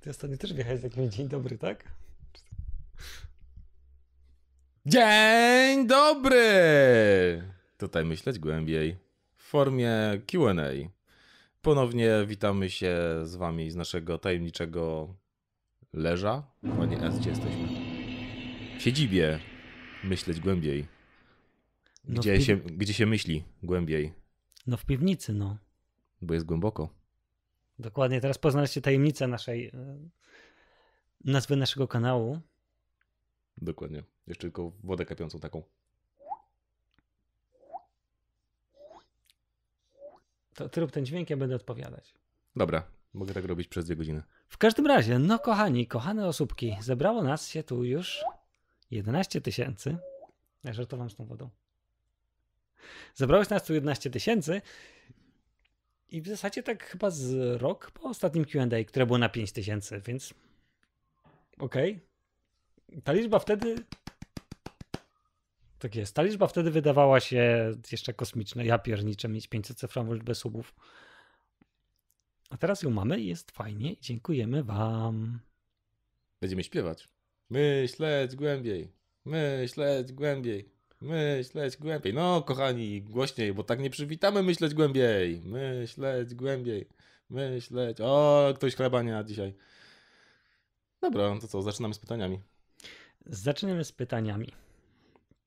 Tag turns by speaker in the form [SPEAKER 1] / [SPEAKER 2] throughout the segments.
[SPEAKER 1] Ty ostatnio też wjechałeś z jakimś dzień dobry, tak?
[SPEAKER 2] Dzień dobry! Tutaj myśleć głębiej w formie QA. Ponownie witamy się z wami z naszego tajemniczego leża. Panie gdzie jesteśmy? W siedzibie myśleć głębiej. No gdzie, no się, gdzie się myśli głębiej?
[SPEAKER 1] No w piwnicy, no.
[SPEAKER 2] Bo jest głęboko.
[SPEAKER 1] Dokładnie, teraz poznaliście tajemnicę naszej e, nazwy naszego kanału.
[SPEAKER 2] Dokładnie. Jeszcze tylko wodę kapiącą taką.
[SPEAKER 1] To ty rób ten dźwięk, ja będę odpowiadać. Dobra, mogę tak robić przez dwie godziny. W każdym razie, no kochani, kochane osóbki, zebrało nas się tu już 11 tysięcy. Ja żartowam z tą wodą. Zebrałeś nas tu 11 tysięcy i w zasadzie tak chyba z rok po ostatnim QA, które było na 5000, więc. Okej. Okay. Ta liczba wtedy. Tak jest. Ta liczba wtedy wydawała się jeszcze kosmiczna. Ja pierniczę mieć 500 cyfrową liczbę subów. A teraz ją mamy i jest fajnie. Dziękujemy Wam. Będziemy śpiewać.
[SPEAKER 2] Myśleć głębiej. Myśleć głębiej. Myśleć głębiej. No, kochani, głośniej, bo tak nie przywitamy myśleć głębiej. Myśleć głębiej. Myśleć. O, ktoś chleba nie dzisiaj. Dobra, no to co, zaczynamy z pytaniami.
[SPEAKER 1] Zaczynamy z pytaniami.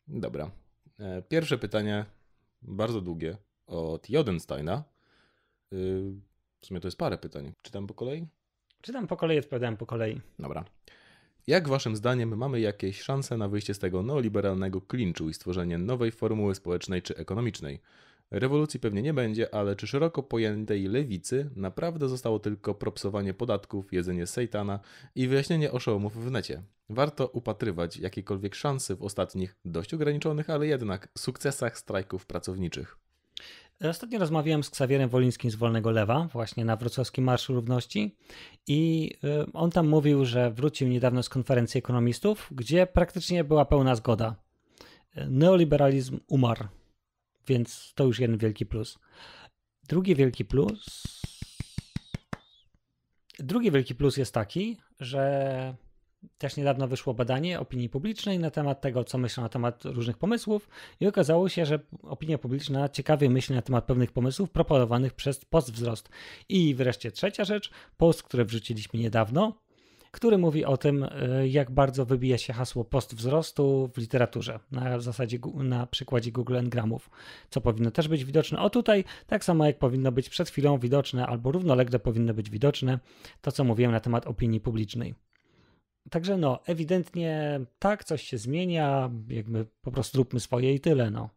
[SPEAKER 1] Dobra.
[SPEAKER 2] E, pierwsze pytanie, bardzo długie, od Jodensteina. Y, w sumie to jest parę pytań.
[SPEAKER 1] Czytam po kolei? Czytam po kolei, odpowiadam po kolei.
[SPEAKER 2] Dobra. Jak waszym zdaniem mamy jakieś szanse na wyjście z tego neoliberalnego klinczu i stworzenie nowej formuły społecznej czy ekonomicznej? Rewolucji pewnie nie będzie, ale czy szeroko pojętej lewicy naprawdę zostało tylko propsowanie podatków, jedzenie sejtana i wyjaśnienie oszołomów w necie? Warto upatrywać jakiekolwiek szanse w ostatnich, dość ograniczonych, ale jednak sukcesach strajków pracowniczych.
[SPEAKER 1] Ostatnio rozmawiałem z Ksawierem Wolińskim z Wolnego Lewa, właśnie na Wrocławskim Marszu Równości, i e, on tam mówił, że wrócił niedawno z konferencji ekonomistów, gdzie praktycznie była pełna zgoda. E, neoliberalizm umarł, więc to już jeden wielki plus. Drugi wielki plus. Drugi wielki plus jest taki, że też niedawno wyszło badanie opinii publicznej na temat tego, co myślą na temat różnych pomysłów, i okazało się, że opinia publiczna ciekawie myśli na temat pewnych pomysłów proponowanych przez postwzrost. I wreszcie trzecia rzecz, post, który wrzuciliśmy niedawno, który mówi o tym, e, jak bardzo wybija się hasło postwzrostu w literaturze na zasadzie na przykładzie Google Engramów, co powinno też być widoczne. O tutaj, tak samo jak powinno być przed chwilą widoczne, albo równolegle powinno być widoczne to, co mówiłem na temat opinii publicznej. Także no, ewidentnie tak, coś się zmienia, jakby po prostu róbmy swoje i tyle, no.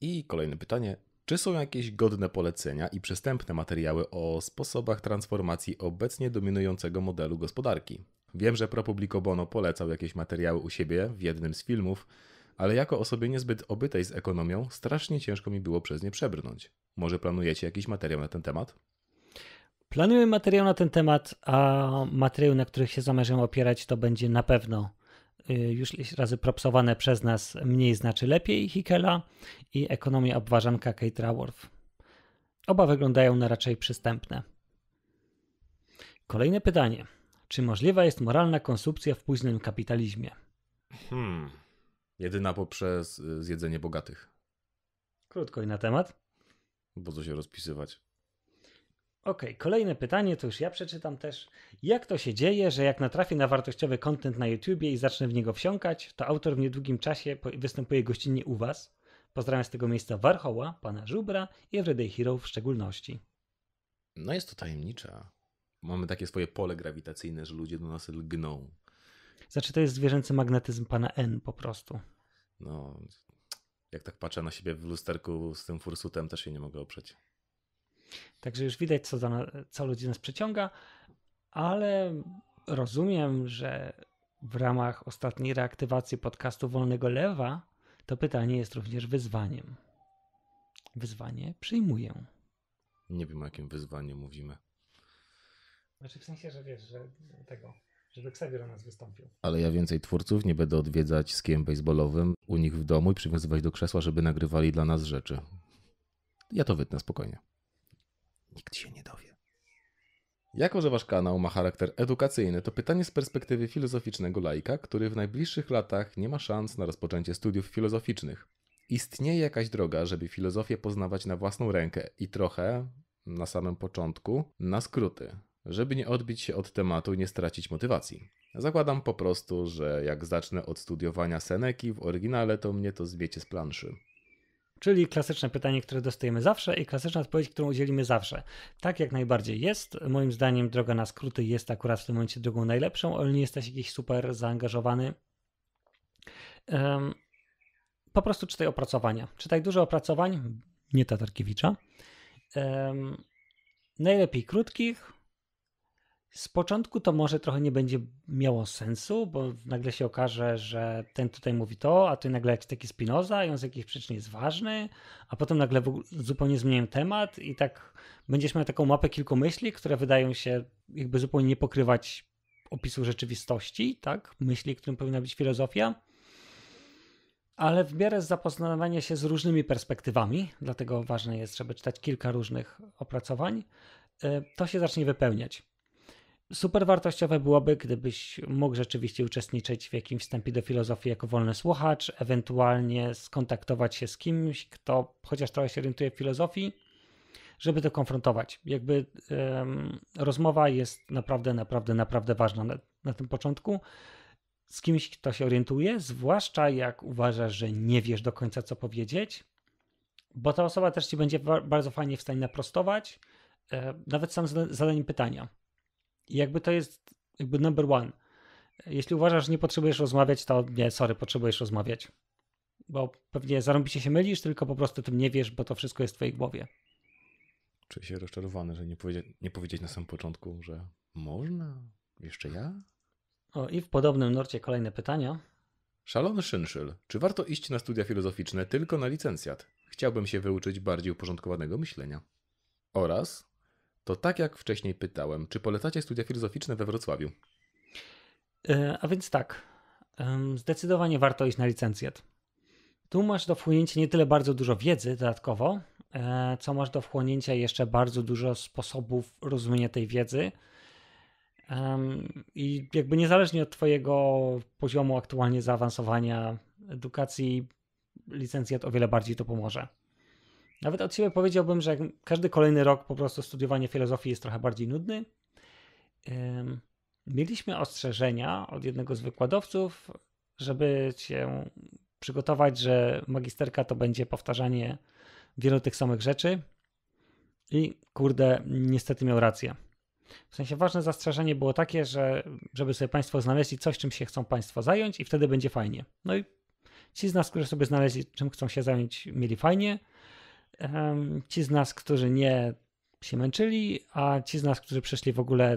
[SPEAKER 2] I kolejne pytanie. Czy są jakieś godne polecenia i przystępne materiały o sposobach transformacji obecnie dominującego modelu gospodarki? Wiem, że ProPublico Bono polecał jakieś materiały u siebie w jednym z filmów, ale jako osobie niezbyt obytej z ekonomią strasznie ciężko mi było przez nie przebrnąć. Może planujecie jakiś materiał na ten temat?
[SPEAKER 1] Planuję materiał na ten temat, a materiały, na których się zamierzam opierać, to będzie na pewno y, już razy propsowane przez nas Mniej znaczy lepiej Hickela i Ekonomia obważanka Kate Raworth. Oba wyglądają na raczej przystępne. Kolejne pytanie. Czy możliwa jest moralna konsumpcja w późnym kapitalizmie?
[SPEAKER 2] Hmm. Jedyna poprzez y, zjedzenie bogatych.
[SPEAKER 1] Krótko i na temat. Bo co się rozpisywać? Okej, okay, kolejne pytanie, to już ja przeczytam też. Jak to się dzieje, że jak natrafię na wartościowy kontent na YouTubie i zacznę w niego wsiąkać, to autor w niedługim czasie występuje gościnnie u Was? Pozdrawiam z tego miejsca Warchoła, pana Żubra i Everyday Hero w szczególności. No jest to tajemnicza.
[SPEAKER 2] Mamy takie swoje pole grawitacyjne, że ludzie do nas lgną.
[SPEAKER 1] Znaczy to jest zwierzęcy magnetyzm pana N po prostu.
[SPEAKER 2] No, jak tak patrzę na siebie w lusterku z tym fursutem, też się nie mogę oprzeć.
[SPEAKER 1] Także już widać, co, za, co ludzi nas przyciąga, ale rozumiem, że w ramach ostatniej reaktywacji podcastu Wolnego Lewa to pytanie jest również wyzwaniem. Wyzwanie przyjmuję.
[SPEAKER 2] Nie wiem, o jakim wyzwaniu mówimy.
[SPEAKER 1] Znaczy w sensie, że wiesz, że tego, żeby Xavier o nas wystąpił.
[SPEAKER 2] Ale ja więcej twórców nie będę odwiedzać z kijem baseballowym u nich w domu i przywiązywać do krzesła, żeby nagrywali dla nas rzeczy. Ja to wytnę spokojnie nikt się nie dowie. Jako, że wasz kanał ma charakter edukacyjny, to pytanie z perspektywy filozoficznego laika, który w najbliższych latach nie ma szans na rozpoczęcie studiów filozoficznych. Istnieje jakaś droga, żeby filozofię poznawać na własną rękę i trochę, na samym początku, na skróty, żeby nie odbić się od tematu i nie stracić motywacji. Zakładam po prostu, że jak zacznę od studiowania Seneki w oryginale, to mnie to zwiecie z planszy.
[SPEAKER 1] Czyli klasyczne pytanie, które dostajemy zawsze i klasyczna odpowiedź, którą udzielimy zawsze. Tak jak najbardziej jest. Moim zdaniem droga na skróty jest akurat w tym momencie drogą najlepszą, ale nie jesteś jakiś super zaangażowany. Um, po prostu czytaj opracowania. Czytaj dużo opracowań, nie Tatarkiewicza. Um, najlepiej krótkich, z początku to może trochę nie będzie miało sensu, bo nagle się okaże, że ten tutaj mówi to, a tu nagle jakiś taki Spinoza i on z jakichś przyczyn jest ważny, a potem nagle zupełnie zmieniają temat i tak będziesz miał taką mapę kilku myśli, które wydają się jakby zupełnie nie pokrywać opisu rzeczywistości, tak? Myśli, którym powinna być filozofia. Ale w miarę zapoznawania się z różnymi perspektywami, dlatego ważne jest, żeby czytać kilka różnych opracowań, y, to się zacznie wypełniać super wartościowe byłoby, gdybyś mógł rzeczywiście uczestniczyć w jakimś wstępie do filozofii jako wolny słuchacz, ewentualnie skontaktować się z kimś, kto chociaż trochę się orientuje w filozofii, żeby to konfrontować. Jakby um, rozmowa jest naprawdę, naprawdę, naprawdę ważna na, na tym początku. Z kimś, kto się orientuje, zwłaszcza jak uważasz, że nie wiesz do końca, co powiedzieć, bo ta osoba też ci będzie bardzo fajnie w stanie naprostować, e, nawet sam zadanie pytania jakby to jest jakby number one. Jeśli uważasz, że nie potrzebujesz rozmawiać, to nie, sorry, potrzebujesz rozmawiać. Bo pewnie zarąbicie się mylisz, tylko po prostu tym nie wiesz, bo to wszystko jest w twojej głowie.
[SPEAKER 2] Czuję się rozczarowany, że nie, powiedzia nie powiedzieć na samym początku, że
[SPEAKER 1] można?
[SPEAKER 2] Jeszcze ja?
[SPEAKER 1] O, i w podobnym norcie kolejne
[SPEAKER 2] pytania. Szalony Szynszyl. Czy warto iść na studia filozoficzne tylko na licencjat? Chciałbym się wyuczyć bardziej uporządkowanego myślenia. Oraz to tak jak wcześniej pytałem, czy polecacie studia filozoficzne we Wrocławiu?
[SPEAKER 1] E, a więc tak, zdecydowanie warto iść na licencjat. Tu masz do wchłonięcia nie tyle bardzo dużo wiedzy dodatkowo, e, co masz do wchłonięcia jeszcze bardzo dużo sposobów rozumienia tej wiedzy. I jakby niezależnie od Twojego poziomu aktualnie zaawansowania edukacji, licencjat o wiele bardziej to pomoże. Nawet od siebie powiedziałbym, że każdy kolejny rok po prostu studiowanie filozofii jest trochę bardziej nudny. Mieliśmy ostrzeżenia od jednego z wykładowców, żeby się przygotować, że magisterka to będzie powtarzanie wielu tych samych rzeczy. I kurde, niestety miał rację. W sensie ważne zastrzeżenie było takie, że żeby sobie Państwo znaleźli coś, czym się chcą Państwo zająć i wtedy będzie fajnie. No i ci z nas, którzy sobie znaleźli, czym chcą się zająć, mieli fajnie Ehm, ci z nas, którzy nie się męczyli, a ci z nas, którzy przeszli w ogóle.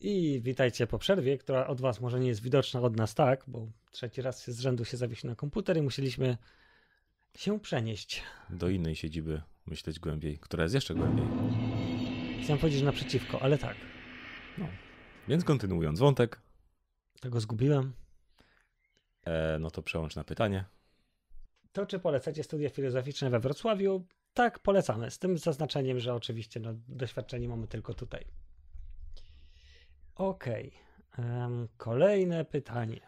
[SPEAKER 1] I witajcie po przerwie, która od Was może nie jest widoczna, od nas tak, bo trzeci raz z rzędu się zawiesił na komputer i musieliśmy się przenieść.
[SPEAKER 2] Do innej siedziby myśleć głębiej, która jest jeszcze głębiej.
[SPEAKER 1] Chciałem powiedzieć, że naprzeciwko, ale tak. No.
[SPEAKER 2] Więc kontynuując wątek.
[SPEAKER 1] Tego zgubiłem.
[SPEAKER 2] E, no to przełącz na pytanie.
[SPEAKER 1] To czy polecacie studia filozoficzne we Wrocławiu? Tak, polecamy. Z tym zaznaczeniem, że oczywiście no, doświadczenie mamy tylko tutaj. Okej. Okay. Kolejne pytanie.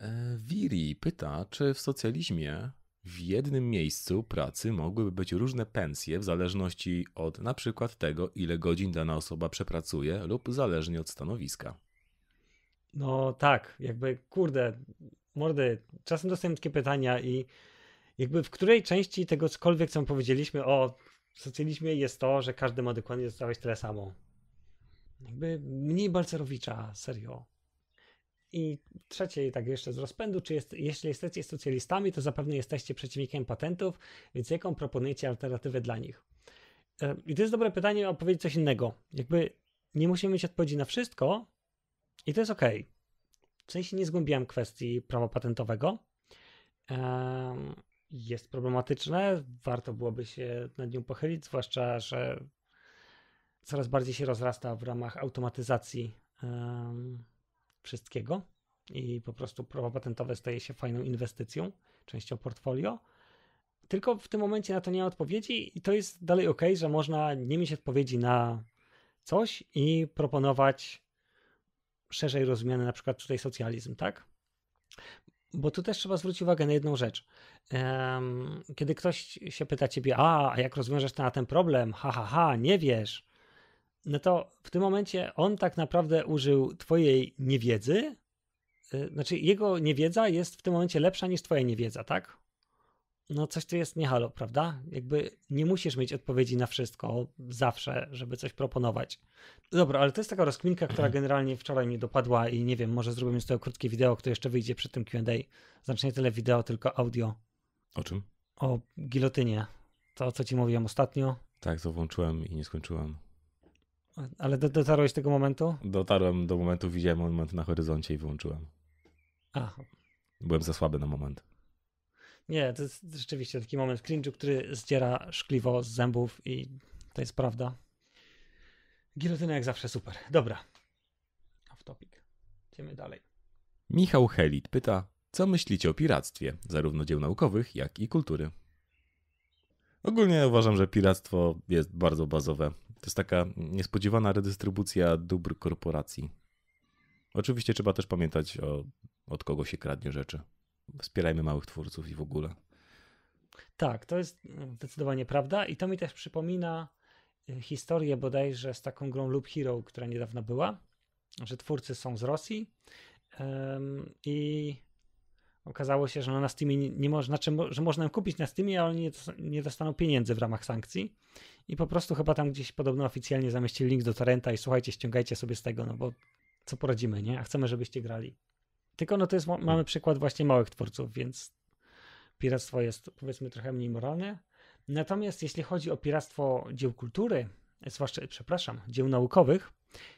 [SPEAKER 1] E,
[SPEAKER 2] Wiri pyta, czy w socjalizmie w jednym miejscu pracy mogłyby być różne pensje w zależności od na przykład tego, ile godzin dana osoba przepracuje lub zależnie od stanowiska.
[SPEAKER 1] No tak, jakby kurde, mordy, czasem dostaję takie pytania i jakby w której części tego cokolwiek, co powiedzieliśmy o socjalizmie jest to, że każdy ma dokładnie dostawać tyle samo. Jakby mniej Balcerowicza, serio. I trzecie, tak jeszcze z rozpędu, czy jest, jeśli jesteście socjalistami, to zapewne jesteście przeciwnikiem patentów, więc jaką proponujecie alternatywę dla nich? E, I to jest dobre pytanie, a powiedzieć coś innego. Jakby nie musimy mieć odpowiedzi na wszystko i to jest okej. Okay w części nie zgłębiłem kwestii prawa patentowego. Jest problematyczne, warto byłoby się nad nią pochylić, zwłaszcza, że coraz bardziej się rozrasta w ramach automatyzacji wszystkiego i po prostu prawo patentowe staje się fajną inwestycją, częścią portfolio. Tylko w tym momencie na to nie ma odpowiedzi i to jest dalej ok, że można nie mieć odpowiedzi na coś i proponować szerzej rozumiany, na przykład tutaj socjalizm, tak? Bo tu też trzeba zwrócić uwagę na jedną rzecz. Kiedy ktoś się pyta ciebie, a, a jak rozwiążesz ten, ten problem, ha, ha, ha, nie wiesz, no to w tym momencie on tak naprawdę użył twojej niewiedzy, y, znaczy jego niewiedza jest w tym momencie lepsza niż twoja niewiedza, tak? no coś tu jest niehalo, prawda? Jakby nie musisz mieć odpowiedzi na wszystko zawsze, żeby coś proponować. Dobra, ale to jest taka rozkminka, która mhm. generalnie wczoraj mi dopadła i nie wiem, może zrobimy z tego krótkie wideo, które jeszcze wyjdzie przed tym Q&A. Znaczy nie tyle wideo, tylko audio. O czym? O gilotynie. To, co ci mówiłem ostatnio.
[SPEAKER 2] Tak, to włączyłem i nie skończyłem.
[SPEAKER 1] Ale do, dotarłeś tego momentu?
[SPEAKER 2] Dotarłem do momentu, widziałem moment na horyzoncie i wyłączyłem. Aha. Byłem za słaby na moment.
[SPEAKER 1] Nie, to jest rzeczywiście taki moment cringe'u, który zdziera szkliwo z zębów i to jest prawda. Gilotyna jak zawsze super. Dobra. Off topic. Idziemy dalej.
[SPEAKER 2] Michał Helit pyta, co myślicie o piractwie, zarówno dzieł naukowych, jak i kultury? Ogólnie uważam, że piractwo jest bardzo bazowe. To jest taka niespodziewana redystrybucja dóbr korporacji. Oczywiście trzeba też pamiętać o od kogo się kradnie rzeczy wspierajmy małych twórców i w ogóle.
[SPEAKER 1] Tak, to jest no, zdecydowanie prawda i to mi też przypomina y, historię bodajże z taką grą Loop Hero, która niedawno była, że twórcy są z Rosji um, i okazało się, że no na Steamie nie, nie można, znaczy, że można ją kupić na Steamie, ale oni nie, nie dostaną pieniędzy w ramach sankcji i po prostu chyba tam gdzieś podobno oficjalnie zamieścili link do torrenta i słuchajcie, ściągajcie sobie z tego, no bo co poradzimy, nie? A chcemy, żebyście grali. Tylko no to jest, mamy przykład właśnie małych twórców, więc piractwo jest powiedzmy trochę mniej moralne. Natomiast jeśli chodzi o piractwo dzieł kultury, zwłaszcza, przepraszam, dzieł naukowych,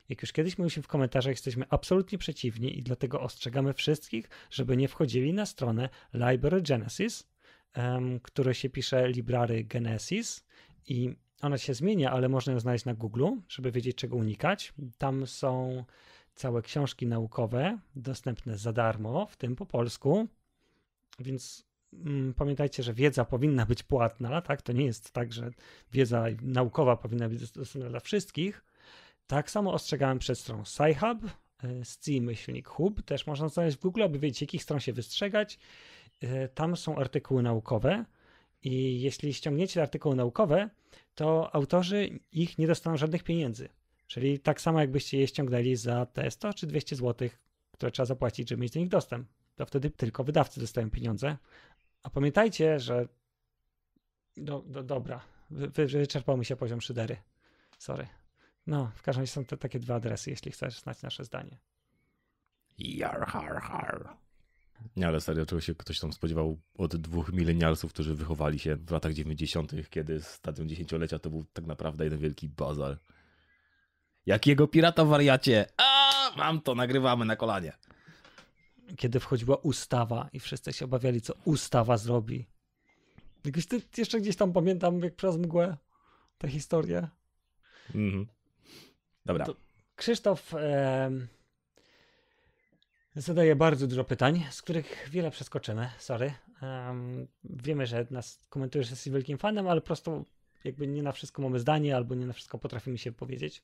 [SPEAKER 1] jak już kiedyś mówiliśmy w komentarzach, jesteśmy absolutnie przeciwni i dlatego ostrzegamy wszystkich, żeby nie wchodzili na stronę Library Genesis, um, które się pisze Library Genesis i ona się zmienia, ale można ją znaleźć na Google, żeby wiedzieć czego unikać. Tam są całe książki naukowe dostępne za darmo, w tym po polsku. Więc mm, pamiętajcie, że wiedza powinna być płatna, tak? To nie jest tak, że wiedza naukowa powinna być dostępna dla wszystkich. Tak samo ostrzegałem przed stroną SciHub, sci-hub. E, Też można znaleźć w Google, aby wiedzieć, jakich stron się wystrzegać. E, tam są artykuły naukowe. I jeśli ściągniecie artykuły naukowe, to autorzy ich nie dostaną żadnych pieniędzy. Czyli tak samo jakbyście je ściągnęli za te 100 czy 200 zł, które trzeba zapłacić, żeby mieć do nich dostęp. To wtedy tylko wydawcy dostają pieniądze. A pamiętajcie, że. Do, do, dobra, wy, wyczerpał mi się poziom szydery. Sorry. No, w każdym razie są te takie dwa adresy, jeśli chcesz znać nasze zdanie. Jar, har, har.
[SPEAKER 2] Nie, ale serio, czego się ktoś tam spodziewał od dwóch milenialsów, którzy wychowali się w latach 90., kiedy stadion dziesięciolecia to był tak naprawdę jeden wielki bazar. Jakiego pirata wariacie? A, mam to, nagrywamy na kolanie.
[SPEAKER 1] Kiedy wchodziła ustawa i wszyscy się obawiali, co ustawa zrobi. Jakoś ty jeszcze gdzieś tam pamiętam, jak przez mgłę tę historię.
[SPEAKER 2] Mhm. Dobra. To
[SPEAKER 1] Krzysztof e, zadaje bardzo dużo pytań, z których wiele przeskoczymy, sorry. wiemy, że nas komentujesz, jesteś wielkim fanem, ale prosto jakby nie na wszystko mamy zdanie, albo nie na wszystko potrafimy się powiedzieć.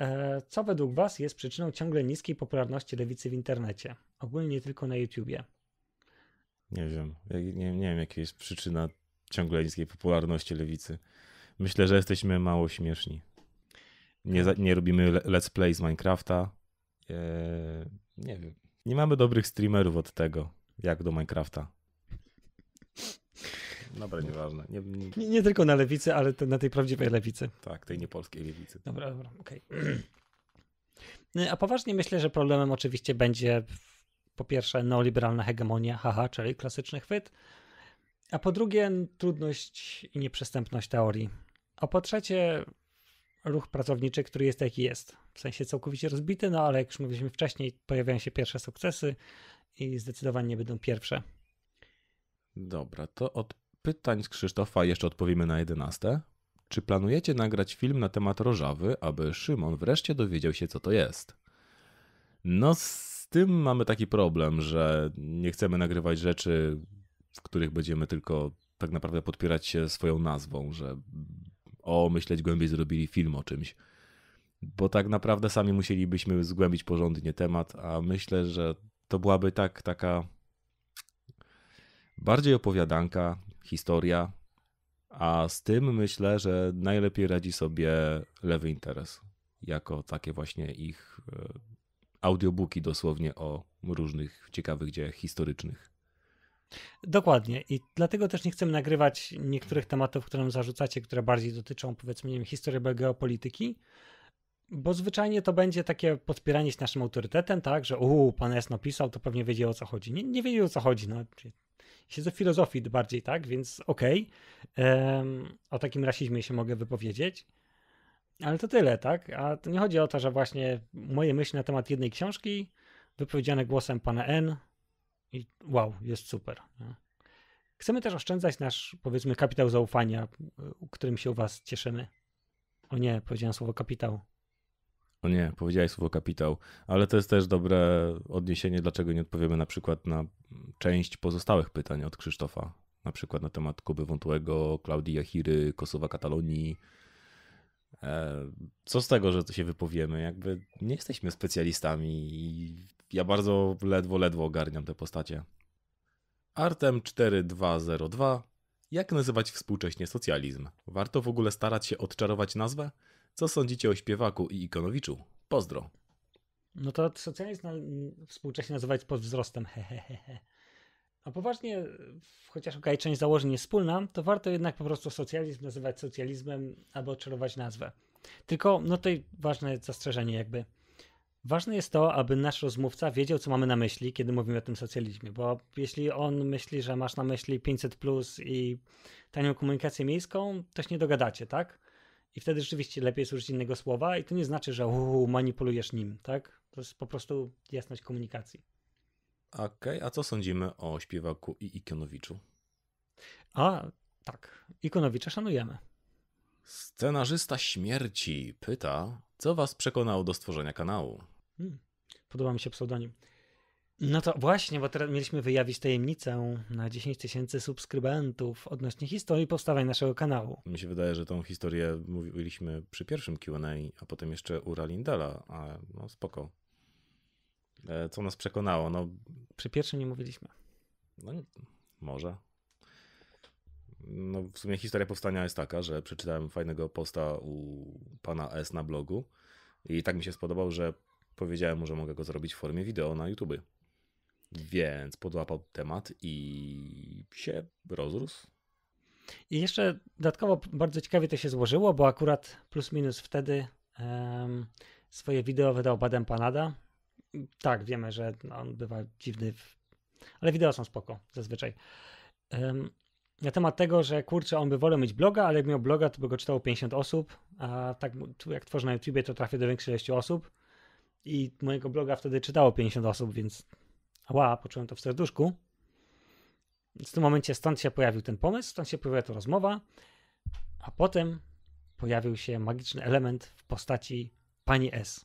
[SPEAKER 1] E, co według Was jest przyczyną ciągle niskiej popularności lewicy w internecie? Ogólnie tylko na YouTubie.
[SPEAKER 2] Nie wiem. Nie, nie wiem, jaka jest przyczyna ciągle niskiej popularności lewicy. Myślę, że jesteśmy mało śmieszni. Nie, nie robimy let's play z Minecrafta. Eee, nie wiem. Nie mamy dobrych streamerów od tego, jak do Minecrafta. Dobra, nieważne. Nie, nie...
[SPEAKER 1] nie, nie tylko na lewicy, ale te, na tej prawdziwej lewicy. Tak, tej niepolskiej lewicy. Dobra,
[SPEAKER 2] dobra, okej. Okay.
[SPEAKER 1] A poważnie myślę, że problemem oczywiście będzie po pierwsze neoliberalna hegemonia, haha, czyli klasyczny chwyt, a po drugie trudność i nieprzestępność teorii, a po trzecie ruch pracowniczy, który jest jaki jest, w sensie całkowicie rozbity, no ale jak już mówiliśmy wcześniej, pojawiają się pierwsze sukcesy i zdecydowanie nie będą pierwsze.
[SPEAKER 2] Dobra, to od pytań z Krzysztofa jeszcze odpowiemy na jedenaste. Czy planujecie nagrać film na temat rożawy, aby Szymon wreszcie dowiedział się, co to jest? No, z tym mamy taki problem, że nie chcemy nagrywać rzeczy, w których będziemy tylko tak naprawdę podpierać się swoją nazwą, że o, myśleć głębiej zrobili film o czymś. Bo tak naprawdę sami musielibyśmy zgłębić porządnie temat, a myślę, że to byłaby tak taka bardziej opowiadanka, historia, a z tym myślę, że najlepiej radzi sobie lewy interes, jako takie właśnie ich e, audiobooki dosłownie o różnych ciekawych dziejach historycznych.
[SPEAKER 1] Dokładnie i dlatego też nie chcemy nagrywać niektórych tematów, które nam zarzucacie, które bardziej dotyczą powiedzmy nie wiem, historii geopolityki, bo zwyczajnie to będzie takie podpieranie się naszym autorytetem, tak, że u pan S napisał, to pewnie wiedział o co chodzi. Nie, nie wiedział o co chodzi, no, się do filozofii bardziej, tak? Więc okej, okay. o takim rasizmie się mogę wypowiedzieć. Ale to tyle, tak? A to nie chodzi o to, że właśnie moje myśli na temat jednej książki wypowiedziane głosem pana N i wow, jest super. Nie? Chcemy też oszczędzać nasz, powiedzmy, kapitał zaufania, którym się u was cieszymy. O nie, powiedziałem słowo kapitał.
[SPEAKER 2] No nie, powiedziałeś słowo kapitał, ale to jest też dobre odniesienie, dlaczego nie odpowiemy na przykład na część pozostałych pytań od Krzysztofa. Na przykład na temat Kuby Wątłego, Klaudii Jachiry, Kosowa, Katalonii. E, co z tego, że to się wypowiemy? Jakby nie jesteśmy specjalistami i ja bardzo ledwo, ledwo ogarniam te postacie. Artem 4202. Jak nazywać współcześnie socjalizm? Warto w ogóle starać się odczarować nazwę? Co sądzicie o śpiewaku i Ikonowiczu?
[SPEAKER 1] Pozdro. No to socjalizm na, współcześnie nazywać pod wzrostem hehehe. A poważnie, chociaż okej, część założeń jest wspólna, to warto jednak po prostu socjalizm nazywać socjalizmem, aby odczarować nazwę. Tylko, no tutaj ważne zastrzeżenie jakby. Ważne jest to, aby nasz rozmówca wiedział, co mamy na myśli, kiedy mówimy o tym socjalizmie, bo jeśli on myśli, że masz na myśli 500 plus i tanią komunikację miejską, to się nie dogadacie, tak? I wtedy rzeczywiście lepiej jest użyć innego słowa i to nie znaczy, że uu, manipulujesz nim, tak? To jest po prostu jasność komunikacji.
[SPEAKER 2] Okej, okay, a co sądzimy o śpiewaku i Ikonowiczu?
[SPEAKER 1] A, tak. Ikonowicza szanujemy.
[SPEAKER 2] Scenarzysta śmierci pyta, co was przekonało do stworzenia kanału?
[SPEAKER 1] Hmm. Podoba mi się pseudonim. No to właśnie, bo teraz mieliśmy wyjawić tajemnicę na 10 tysięcy subskrybentów odnośnie historii powstawań naszego kanału.
[SPEAKER 2] Mi się wydaje, że tą historię mówiliśmy przy pierwszym QA, a potem jeszcze u Ralindala, ale no spoko. E, co nas przekonało? No, przy pierwszym nie mówiliśmy. No, może. No, w sumie historia powstania jest taka, że przeczytałem fajnego posta u pana S na blogu i tak mi się spodobał, że powiedziałem mu, że mogę go zrobić w formie wideo na YouTube. Więc podłapał temat i się rozrósł.
[SPEAKER 1] I jeszcze dodatkowo bardzo ciekawie to się złożyło, bo akurat plus minus wtedy um, swoje wideo wydał Badem Panada. Tak, wiemy, że no, on bywa dziwny, w... ale wideo są spoko zazwyczaj. Um, na temat tego, że kurczę, on by wolał mieć bloga, ale jak miał bloga, to by go czytało 50 osób, a tak jak tworzę na YouTubie, to trafię do większej ilości osób i mojego bloga wtedy czytało 50 osób, więc Ła, poczułem to w serduszku. W tym momencie stąd się pojawił ten pomysł, stąd się pojawiła ta rozmowa, a potem pojawił się magiczny element w postaci pani S,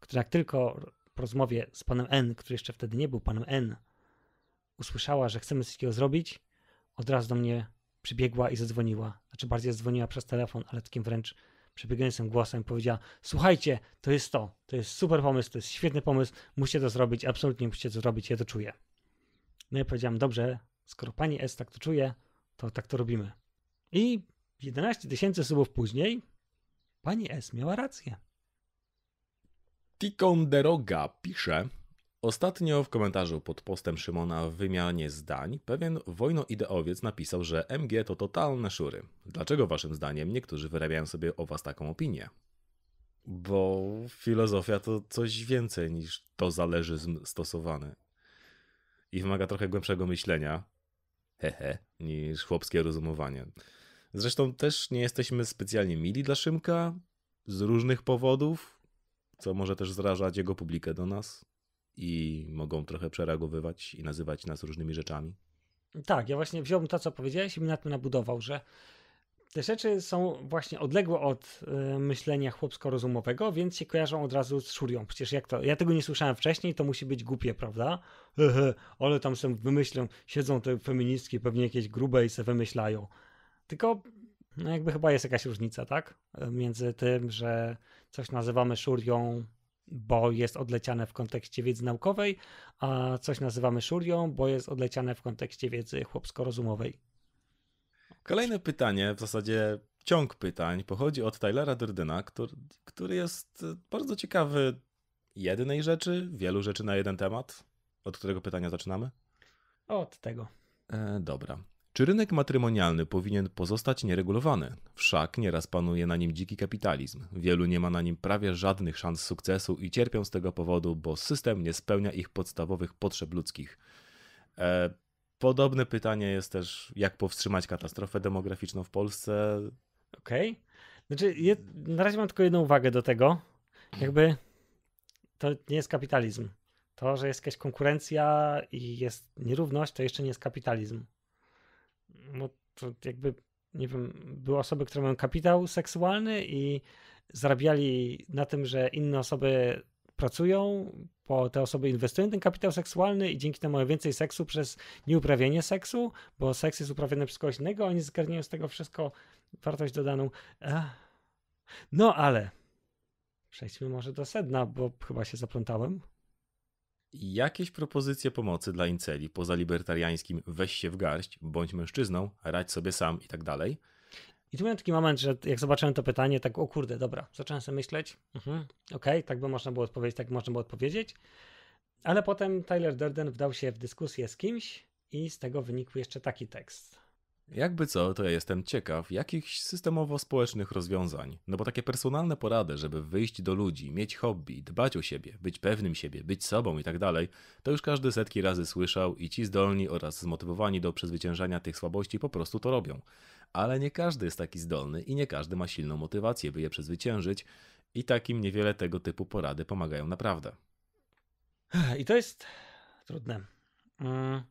[SPEAKER 1] która jak tylko po rozmowie z panem N, który jeszcze wtedy nie był panem N, usłyszała, że chcemy coś takiego zrobić, od razu do mnie przybiegła i zadzwoniła. Znaczy bardziej zadzwoniła przez telefon, ale takim wręcz przebiegającym głosem powiedziała: Słuchajcie, to jest to, to jest super pomysł, to jest świetny pomysł, musicie to zrobić, absolutnie musicie to zrobić, ja to czuję. No i powiedziałem: Dobrze, skoro pani S tak to czuje, to tak to robimy. I 11 tysięcy subów później pani S miała rację.
[SPEAKER 2] Ticonderoga pisze, Ostatnio w komentarzu pod postem Szymona w wymianie zdań pewien wojnoideowiec napisał, że MG to totalne szury. Dlaczego waszym zdaniem niektórzy wyrabiają sobie o was taką opinię? Bo filozofia to coś więcej niż to zależyzm stosowany. I wymaga trochę głębszego myślenia, hehe, niż chłopskie rozumowanie. Zresztą też nie jesteśmy specjalnie mili dla Szymka z różnych powodów, co może też zrażać jego publikę do nas i mogą trochę przereagowywać i nazywać nas różnymi rzeczami.
[SPEAKER 1] Tak, ja właśnie wziąłem to, co powiedziałeś i mi na tym nabudował, że te rzeczy są właśnie odległe od y, myślenia chłopsko-rozumowego, więc się kojarzą od razu z szurią. Przecież jak to, ja tego nie słyszałem wcześniej, to musi być głupie, prawda? Ole ale tam sobie wymyślą, siedzą te feministki pewnie jakieś grube i se wymyślają. Tylko no jakby chyba jest jakaś różnica, tak? Między tym, że coś nazywamy szurią, bo jest odleciane w kontekście wiedzy naukowej, a coś nazywamy szurią, bo jest odleciane w kontekście wiedzy chłopsko-rozumowej.
[SPEAKER 2] Kolejne pytanie, w zasadzie ciąg pytań, pochodzi od Tylera Durdyna, który,
[SPEAKER 1] który jest bardzo
[SPEAKER 2] ciekawy jednej rzeczy, wielu rzeczy na jeden temat. Od którego pytania zaczynamy?
[SPEAKER 1] Od tego.
[SPEAKER 2] E, dobra. Czy rynek matrymonialny powinien pozostać nieregulowany? Wszak nieraz panuje na nim dziki kapitalizm. Wielu nie ma na nim prawie żadnych szans sukcesu i cierpią z tego powodu, bo system nie spełnia ich podstawowych potrzeb ludzkich. E, podobne pytanie jest też, jak powstrzymać katastrofę demograficzną w Polsce.
[SPEAKER 1] Okej. Okay. Znaczy, je, na razie mam tylko jedną uwagę do tego. Jakby to nie jest kapitalizm. To, że jest jakaś konkurencja i jest nierówność, to jeszcze nie jest kapitalizm no to jakby, nie wiem, były osoby, które mają kapitał seksualny i zarabiali na tym, że inne osoby pracują, bo te osoby inwestują ten kapitał seksualny i dzięki temu mają więcej seksu przez nieuprawienie seksu, bo seks jest uprawiany przez kogoś innego, oni zgarniają z tego wszystko wartość dodaną. No ale przejdźmy może do sedna, bo chyba się zaplątałem.
[SPEAKER 2] Jakieś propozycje pomocy dla inceli poza libertariańskim weź się w garść, bądź mężczyzną, radź sobie sam i tak dalej?
[SPEAKER 1] I tu miałem taki moment, że jak zobaczyłem to pytanie, tak o kurde, dobra, zacząłem sobie myśleć, mhm, okej, okay, tak by można było odpowiedzieć, tak można było odpowiedzieć, ale potem Tyler Durden wdał się w dyskusję z kimś i z tego wynikł jeszcze taki tekst.
[SPEAKER 2] Jakby co, to ja jestem ciekaw jakichś systemowo-społecznych rozwiązań. No bo takie personalne porady, żeby wyjść do ludzi, mieć hobby, dbać o siebie, być pewnym siebie, być sobą i tak dalej, to już każdy setki razy słyszał i ci zdolni oraz zmotywowani do przezwyciężania tych słabości po prostu to robią. Ale nie każdy jest taki zdolny i nie każdy ma silną motywację, by je przezwyciężyć i takim niewiele tego typu porady pomagają naprawdę.
[SPEAKER 1] I to jest trudne. Mm,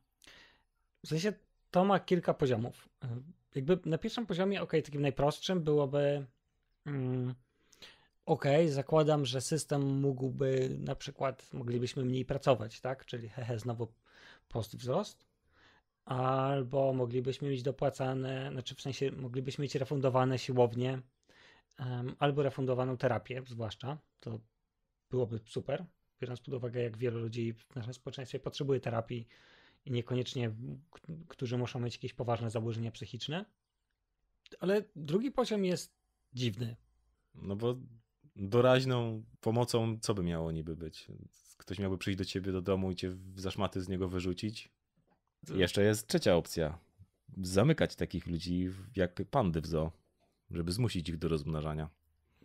[SPEAKER 1] w sensie to ma kilka poziomów. Jakby na pierwszym poziomie, ok, takim najprostszym byłoby. Mm, ok, zakładam, że system mógłby na przykład, moglibyśmy mniej pracować, tak? Czyli hehe, znowu post wzrost. Albo moglibyśmy mieć dopłacane, znaczy w sensie moglibyśmy mieć refundowane siłownie, um, albo refundowaną terapię, zwłaszcza. To byłoby super, biorąc pod uwagę, jak wielu ludzi w naszym społeczeństwie potrzebuje terapii i niekoniecznie, którzy muszą mieć jakieś poważne zaburzenia psychiczne. Ale drugi poziom jest
[SPEAKER 2] dziwny. No bo doraźną pomocą co by miało niby być? Ktoś miałby przyjść do ciebie do domu i cię w zaszmaty z niego wyrzucić? Jeszcze jest trzecia opcja. Zamykać takich ludzi jak pandy w zoo, żeby zmusić ich do rozmnażania.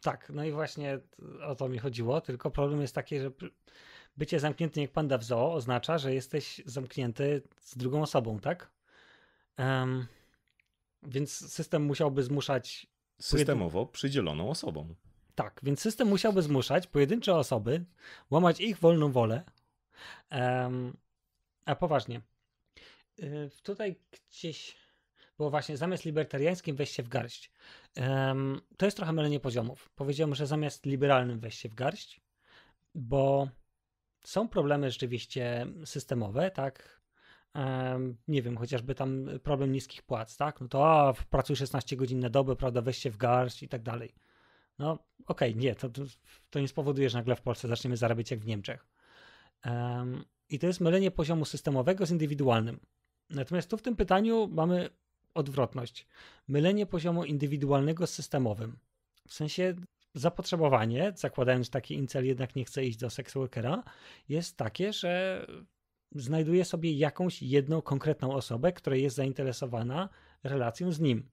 [SPEAKER 1] Tak, no i właśnie o to mi chodziło, tylko problem jest taki, że bycie zamknięty jak panda w zoo oznacza, że jesteś zamknięty z drugą osobą, tak? Um, więc system musiałby zmuszać. Systemowo przydzieloną osobą. Tak, więc system musiałby zmuszać pojedyncze osoby, łamać ich wolną wolę. Um, a poważnie. Yy, tutaj gdzieś było właśnie zamiast libertariańskim wejście w garść. Um, to jest trochę mylenie poziomów. Powiedziałem, że zamiast liberalnym wejście w garść, bo są problemy rzeczywiście systemowe, tak? Nie wiem, chociażby tam problem niskich płac, tak? No to a, pracuj 16 godzin na dobę, prawda, weź się w garść i tak dalej. No okej, okay, nie, to, to nie spowoduje, że nagle w Polsce zaczniemy zarabiać jak w Niemczech. I to jest mylenie poziomu systemowego z indywidualnym. Natomiast tu w tym pytaniu mamy odwrotność. Mylenie poziomu indywidualnego z systemowym. W sensie zapotrzebowanie, zakładając taki incel, jednak nie chce iść do sex workera, jest takie, że znajduje sobie jakąś jedną konkretną osobę, która jest zainteresowana relacją z nim.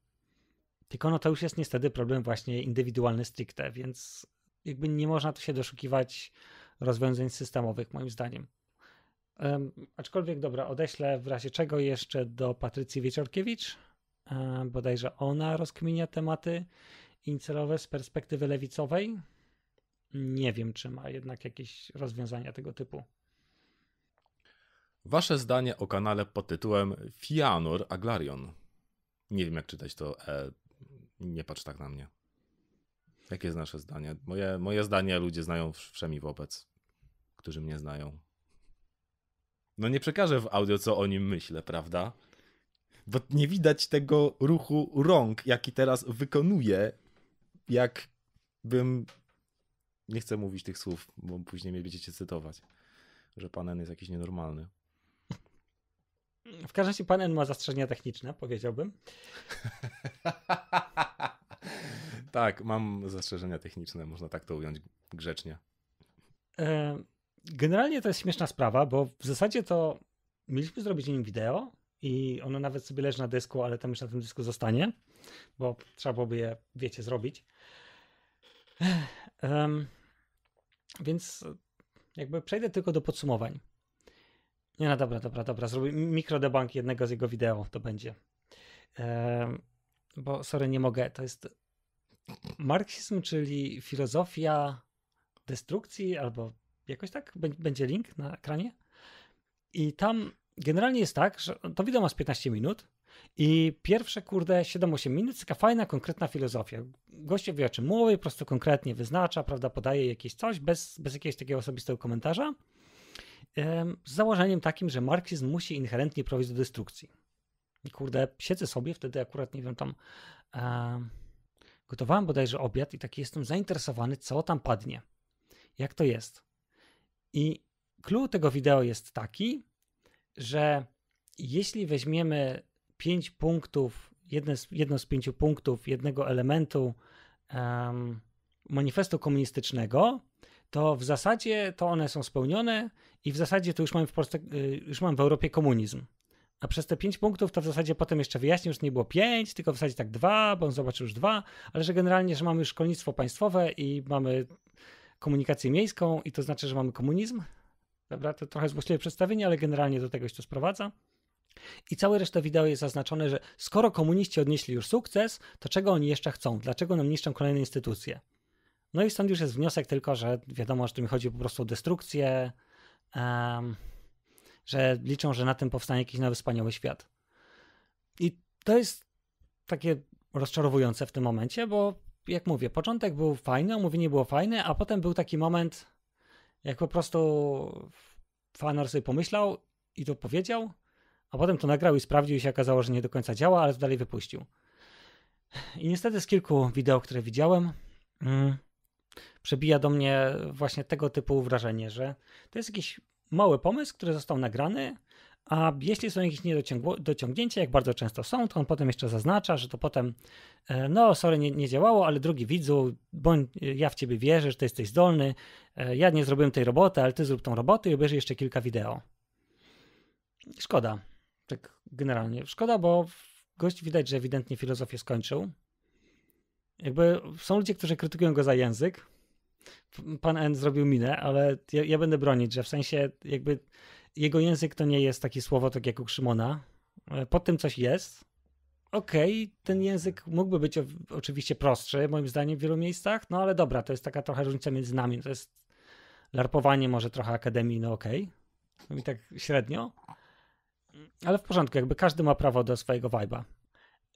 [SPEAKER 1] Tylko no to już jest niestety problem właśnie indywidualny stricte, więc jakby nie można tu się doszukiwać rozwiązań systemowych moim zdaniem. Um, aczkolwiek dobra, odeślę w razie czego jeszcze do Patrycji Wieczorkiewicz, um, bodajże ona rozkminia tematy inicjowe z perspektywy lewicowej. Nie wiem, czy ma jednak jakieś rozwiązania tego typu.
[SPEAKER 2] Wasze zdanie o kanale pod tytułem Fianor Aglarion. Nie wiem, jak czytać to. E, nie patrz tak na mnie. Jakie jest nasze zdanie? Moje, moje zdanie ludzie znają wszemi wobec, którzy mnie znają. No nie przekażę w audio, co o nim myślę, prawda? Bo nie widać tego ruchu rąk, jaki teraz wykonuje jakbym. Nie chcę mówić tych słów, bo później mnie będziecie cytować, że panen jest jakiś nienormalny.
[SPEAKER 1] W każdym razie pan En ma zastrzeżenia techniczne, powiedziałbym.
[SPEAKER 2] tak, mam zastrzeżenia techniczne, można tak to ująć grzecznie.
[SPEAKER 1] E, generalnie to jest śmieszna sprawa, bo w zasadzie to mieliśmy zrobić nim wideo i ono nawet sobie leży na dysku, ale tam już na tym dysku zostanie, bo trzeba byłoby je, wiecie, zrobić. Um, więc jakby przejdę tylko do podsumowań. Nie, no dobra, dobra, dobra. Zrobię mikrodebank jednego z jego wideo, to będzie. Um, bo, sorry, nie mogę. To jest marksizm, czyli filozofia destrukcji, albo jakoś tak? Będzie link na ekranie. I tam generalnie jest tak, że to wideo ma z 15 minut i pierwsze, kurde, 7-8 minut, taka fajna, konkretna filozofia. Goście wie o czym mówi, po prostu konkretnie wyznacza, prawda, podaje jakieś coś, bez, bez jakiegoś takiego osobistego komentarza. Z założeniem takim, że marksizm musi inherentnie prowadzić do destrukcji. I kurde, siedzę sobie, wtedy akurat, nie wiem, tam e, gotowałem bodajże obiad i taki jestem zainteresowany, co tam padnie. Jak to jest? I clue tego wideo jest taki, że jeśli weźmiemy pięć punktów, jedne z, jedno z pięciu punktów jednego elementu um, manifestu komunistycznego, to w zasadzie to one są spełnione i w zasadzie to już mamy w Polsce, y, już mam w Europie komunizm. A przez te pięć punktów to w zasadzie potem jeszcze wyjaśnił, że nie było pięć, tylko w zasadzie tak dwa, bo on zobaczył już dwa, ale że generalnie, że mamy już szkolnictwo państwowe i mamy komunikację miejską i to znaczy, że mamy komunizm. Dobra, to trochę złośliwe przedstawienie, ale generalnie do tego się to sprowadza. I całe reszta wideo jest zaznaczone, że skoro komuniści odnieśli już sukces, to czego oni jeszcze chcą? Dlaczego nam niszczą kolejne instytucje? No i stąd już jest wniosek tylko, że wiadomo, że tu mi chodzi po prostu o destrukcję, um, że liczą, że na tym powstanie jakiś nowy wspaniały świat. I to jest takie rozczarowujące w tym momencie, bo jak mówię, początek był fajny, omówienie było fajne, a potem był taki moment, jak po prostu Fanor sobie pomyślał i to powiedział, a potem to nagrał i sprawdził i się okazało, że nie do końca działa, ale to dalej wypuścił. I niestety z kilku wideo, które widziałem, mm, przebija do mnie właśnie tego typu wrażenie, że to jest jakiś mały pomysł, który został nagrany, a jeśli są jakieś niedociągnięcia, jak bardzo często są, to on potem jeszcze zaznacza, że to potem, e, no sorry, nie, nie działało, ale drugi widzu, bądź e, ja w ciebie wierzę, że ty jesteś zdolny, e, ja nie zrobiłem tej roboty, ale ty zrób tą robotę i obejrzyj jeszcze kilka wideo. Szkoda. Tak generalnie. Szkoda, bo gość widać, że ewidentnie filozofię skończył. Jakby są ludzie, którzy krytykują go za język. Pan N zrobił minę, ale ja, ja będę bronić, że w sensie jakby jego język to nie jest takie słowo, tak jak u Szymona. E, pod tym coś jest. Okej, okay, ten język mógłby być oczywiście prostszy, moim zdaniem, w wielu miejscach, no ale dobra, to jest taka trochę różnica między nami. To jest larpowanie może trochę akademii, no okej. Okay. No Mi tak średnio ale w porządku, jakby każdy ma prawo do swojego vibe'a.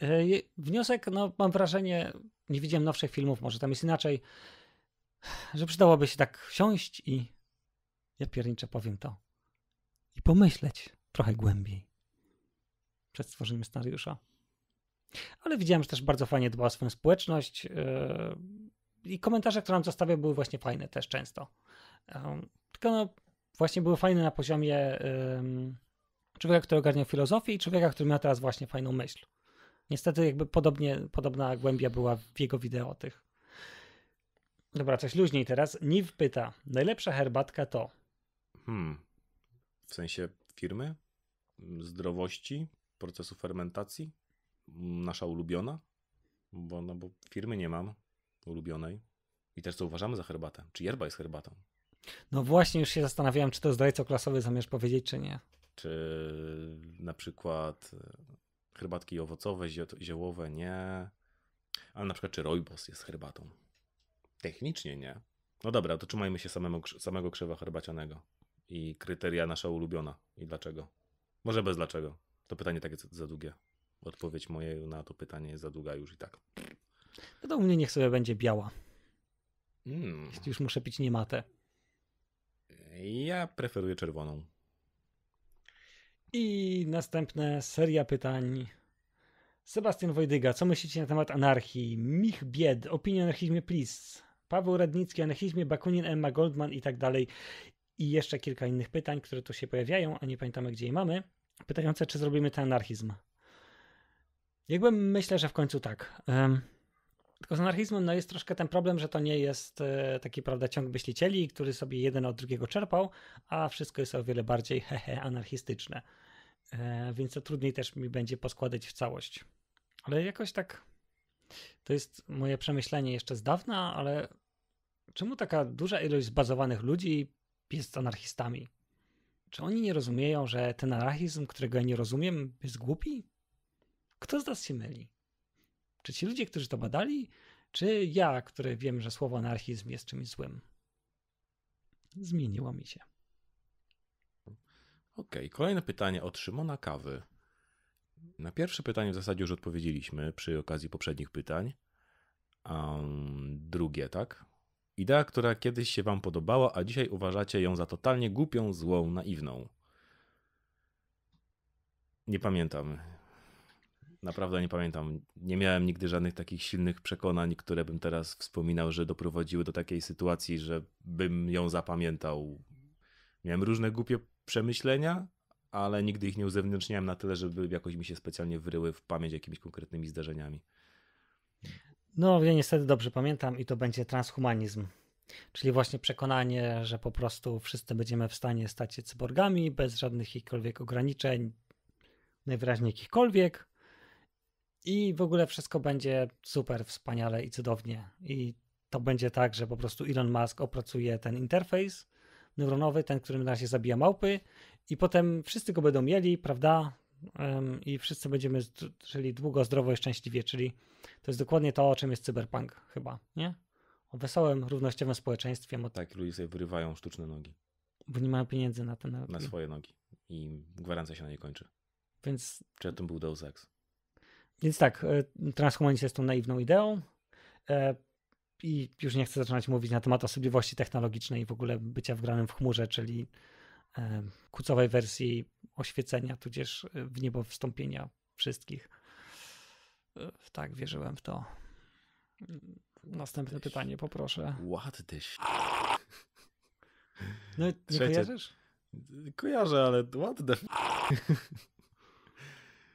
[SPEAKER 1] Yy, wniosek, no mam wrażenie, nie widziałem nowszych filmów, może tam jest inaczej, że przydałoby się tak siąść i ja pierniczę powiem to i pomyśleć trochę głębiej przed stworzeniem scenariusza. Ale widziałem, że też bardzo fajnie dba o swoją społeczność yy, i komentarze, które nam zostawiał, były właśnie fajne też często. Yy, tylko no, właśnie były fajne na poziomie yy, człowieka, który ogarnia filozofię i człowieka, który ma teraz właśnie fajną myśl. Niestety jakby podobnie, podobna głębia była w jego wideo tych. Dobra, coś luźniej teraz. Niw pyta, najlepsza herbatka to? Hmm.
[SPEAKER 2] W sensie firmy? Zdrowości? Procesu fermentacji? Nasza ulubiona? Bo, no bo firmy nie mam ulubionej. I też co uważamy za herbatę? Czy yerba jest herbatą?
[SPEAKER 1] No właśnie już się zastanawiałem, czy to zdrajco klasowy zamierz powiedzieć, czy nie
[SPEAKER 2] czy na przykład e, herbatki owocowe, ziołowe nie, ale na przykład czy rojbos jest herbatą? Technicznie nie. No dobra, to trzymajmy się samemu, samego krzewa herbacianego i kryteria nasza ulubiona i dlaczego. Może bez dlaczego. To pytanie takie za długie. Odpowiedź moja na to pytanie jest za długa już i tak.
[SPEAKER 1] Według no mnie niech sobie będzie biała. Hmm. Już muszę pić niematę.
[SPEAKER 2] Ja preferuję czerwoną.
[SPEAKER 1] I następna seria pytań. Sebastian Wojdyga, co myślicie na temat anarchii? Mich Bied, opinia o anarchizmie, please. Paweł Radnicki, anarchizmie, Bakunin, Emma Goldman i tak dalej. I jeszcze kilka innych pytań, które tu się pojawiają, a nie pamiętamy gdzie je mamy. Pytające, czy zrobimy ten anarchizm. Jakby myślę, że w końcu tak. Um, tylko z anarchizmem no, jest troszkę ten problem, że to nie jest e, taki prawda ciąg myślicieli, który sobie jeden od drugiego czerpał, a wszystko jest o wiele bardziej hehe anarchistyczne. E, więc to trudniej też mi będzie poskładać w całość. Ale jakoś tak. To jest moje przemyślenie jeszcze z dawna, ale czemu taka duża ilość zbazowanych ludzi jest anarchistami? Czy oni nie rozumieją, że ten anarchizm, którego ja nie rozumiem, jest głupi? Kto z nas się myli? Czy ci ludzie, którzy to badali, czy ja, który wiem, że słowo anarchizm jest czymś złym? Zmieniło mi się.
[SPEAKER 2] Okej, okay, kolejne pytanie od Szymona Kawy. Na pierwsze pytanie w zasadzie już odpowiedzieliśmy przy okazji poprzednich pytań. Um, drugie, tak? Idea, która kiedyś się Wam podobała, a dzisiaj uważacie ją za totalnie głupią, złą, naiwną. Nie pamiętam. Naprawdę nie pamiętam. Nie miałem nigdy żadnych takich silnych przekonań, które bym teraz wspominał, że doprowadziły do takiej sytuacji, że bym ją zapamiętał. Miałem różne głupie przemyślenia, ale nigdy ich nie uzewnętrzniałem na tyle, żeby jakoś mi się specjalnie wryły w pamięć jakimiś konkretnymi zdarzeniami.
[SPEAKER 1] No, ja niestety dobrze pamiętam i to będzie transhumanizm. Czyli właśnie przekonanie, że po prostu wszyscy będziemy w stanie stać się cyborgami bez żadnych jakichkolwiek ograniczeń, najwyraźniej jakichkolwiek. I w ogóle wszystko będzie super, wspaniale i cudownie. I to będzie tak, że po prostu Elon Musk opracuje ten interfejs, neuronowy, ten, który na razie zabija małpy i potem wszyscy go będą mieli, prawda? I wszyscy będziemy żyli długo, zdrowo i szczęśliwie, czyli to jest dokładnie to, o czym jest cyberpunk chyba, nie? O wesołym, równościowym społeczeństwie.
[SPEAKER 2] Tak, ludzie sobie wyrywają sztuczne nogi.
[SPEAKER 1] Bo nie mają pieniędzy na te nogi. Na
[SPEAKER 2] swoje nogi. I gwarancja się na nie kończy. Więc... Czy o tym był Deus Ex?
[SPEAKER 1] Więc tak, e, transhumanizm jest tą naiwną ideą. E, i już nie chcę zaczynać mówić na temat osobliwości technologicznej i w ogóle bycia wgranym w chmurze, czyli kucowej wersji oświecenia, tudzież e, w niebo wstąpienia wszystkich. E, tak, wierzyłem w to. Następne What pytanie, poproszę. What the No, nie Trzecie. kojarzysz?
[SPEAKER 2] Kojarzę, ale what the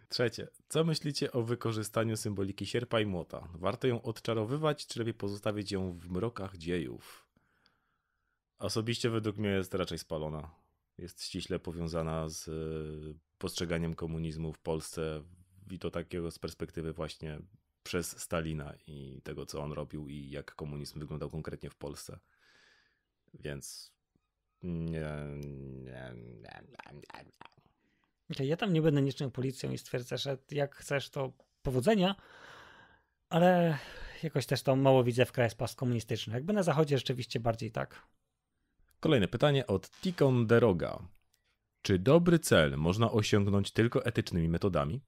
[SPEAKER 2] Trzecie. Co myślicie o wykorzystaniu symboliki sierpa i młota? Warto ją odczarowywać, czy lepiej pozostawić ją w mrokach dziejów? Osobiście według mnie jest raczej spalona. Jest ściśle powiązana z e, postrzeganiem komunizmu w Polsce i to takiego z perspektywy właśnie przez Stalina i tego, co on robił i jak komunizm wyglądał konkretnie w Polsce. Więc
[SPEAKER 1] nie, nie, nie, nie, nie ja tam nie będę niczym policją i stwierdzę, że jak chcesz, to powodzenia, ale jakoś też to mało widzę w krajach pas komunistycznych. Jakby na zachodzie rzeczywiście bardziej tak.
[SPEAKER 2] Kolejne pytanie od Tikon Deroga. Czy dobry cel można osiągnąć tylko etycznymi metodami?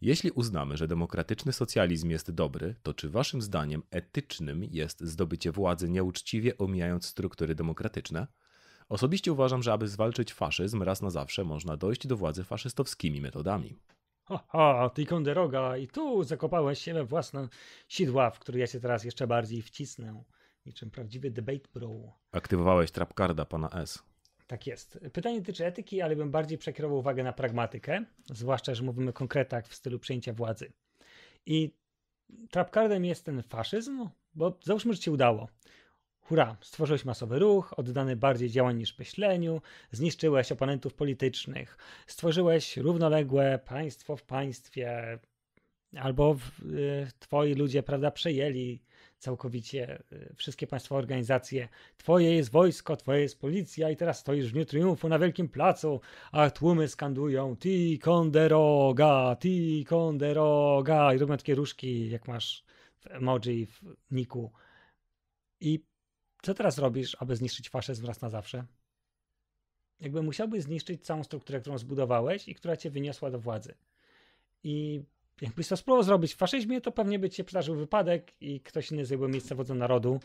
[SPEAKER 2] Jeśli uznamy, że demokratyczny socjalizm jest dobry, to czy waszym zdaniem etycznym jest zdobycie władzy nieuczciwie omijając struktury demokratyczne? Osobiście uważam, że aby zwalczyć faszyzm raz na zawsze można dojść do władzy faszystowskimi metodami.
[SPEAKER 1] Ha, ha, Ticonderoga, i tu zakopałeś się we własne sidła, w które ja się teraz jeszcze bardziej wcisnę. Niczym prawdziwy debate bro.
[SPEAKER 2] Aktywowałeś trapkarda pana S.
[SPEAKER 1] Tak jest. Pytanie dotyczy etyki, ale bym bardziej przekierował uwagę na pragmatykę, zwłaszcza, że mówimy o konkretach w stylu przejęcia władzy. I trapkardem jest ten faszyzm, bo załóżmy, że ci udało. Hurra, stworzyłeś masowy ruch, oddany bardziej działań niż myśleniu, zniszczyłeś oponentów politycznych, stworzyłeś równoległe państwo w państwie, albo w, y, twoi ludzie, prawda, przejęli całkowicie y, wszystkie państwa organizacje. Twoje jest wojsko, twoje jest policja i teraz stoisz w Dniu Triumfu na Wielkim Placu, a tłumy skandują Ticonderoga, Ticonderoga i robią takie różki, jak masz w emoji w niku. I co teraz robisz, aby zniszczyć faszyzm raz na zawsze? Jakby musiałby zniszczyć całą strukturę, którą zbudowałeś i która cię wyniosła do władzy. I jakbyś to spróbował zrobić w faszyzmie, to pewnie by cię się przydarzył wypadek i ktoś inny zajęłby miejsce wodza narodu,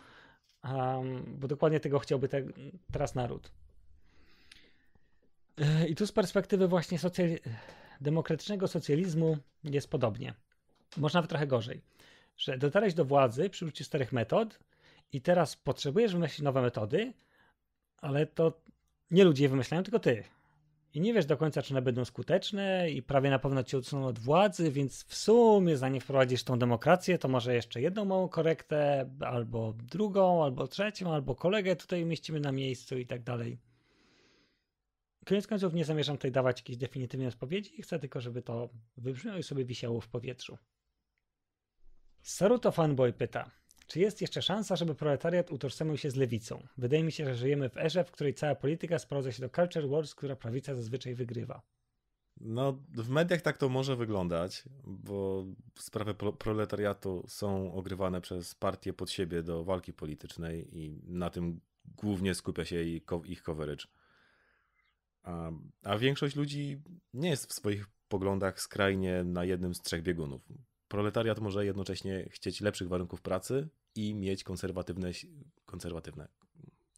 [SPEAKER 1] um, bo dokładnie tego chciałby te, teraz naród. E, I tu z perspektywy właśnie demokratycznego socjalizmu jest podobnie. można nawet trochę gorzej, że dotarłeś do władzy przy użyciu starych metod – i teraz potrzebujesz wymyślić nowe metody, ale to nie ludzie je wymyślają, tylko ty. I nie wiesz do końca, czy one będą skuteczne, i prawie na pewno cię odsuną od władzy, więc w sumie, zanim wprowadzisz tą demokrację, to może jeszcze jedną małą korektę, albo drugą, albo trzecią, albo kolegę tutaj umieścimy na miejscu i tak dalej. Koniec końców nie zamierzam tutaj dawać jakiejś definitywnej odpowiedzi, chcę tylko, żeby to wybrzmiało i sobie wisiało w powietrzu. Saruto Fanboy pyta. Czy jest jeszcze szansa, żeby proletariat utożsamił się z lewicą? Wydaje mi się, że żyjemy w erze, w której cała polityka sprowadza się do culture wars, która prawica zazwyczaj wygrywa. No, w
[SPEAKER 2] mediach tak to może wyglądać, bo sprawy pro proletariatu są ogrywane przez partie pod siebie do walki politycznej i na tym głównie skupia się ich, ich coverage. A, a większość ludzi nie jest w swoich poglądach skrajnie na jednym z trzech biegunów. Proletariat może jednocześnie chcieć lepszych warunków pracy, i mieć konserwatywne, konserwatywne,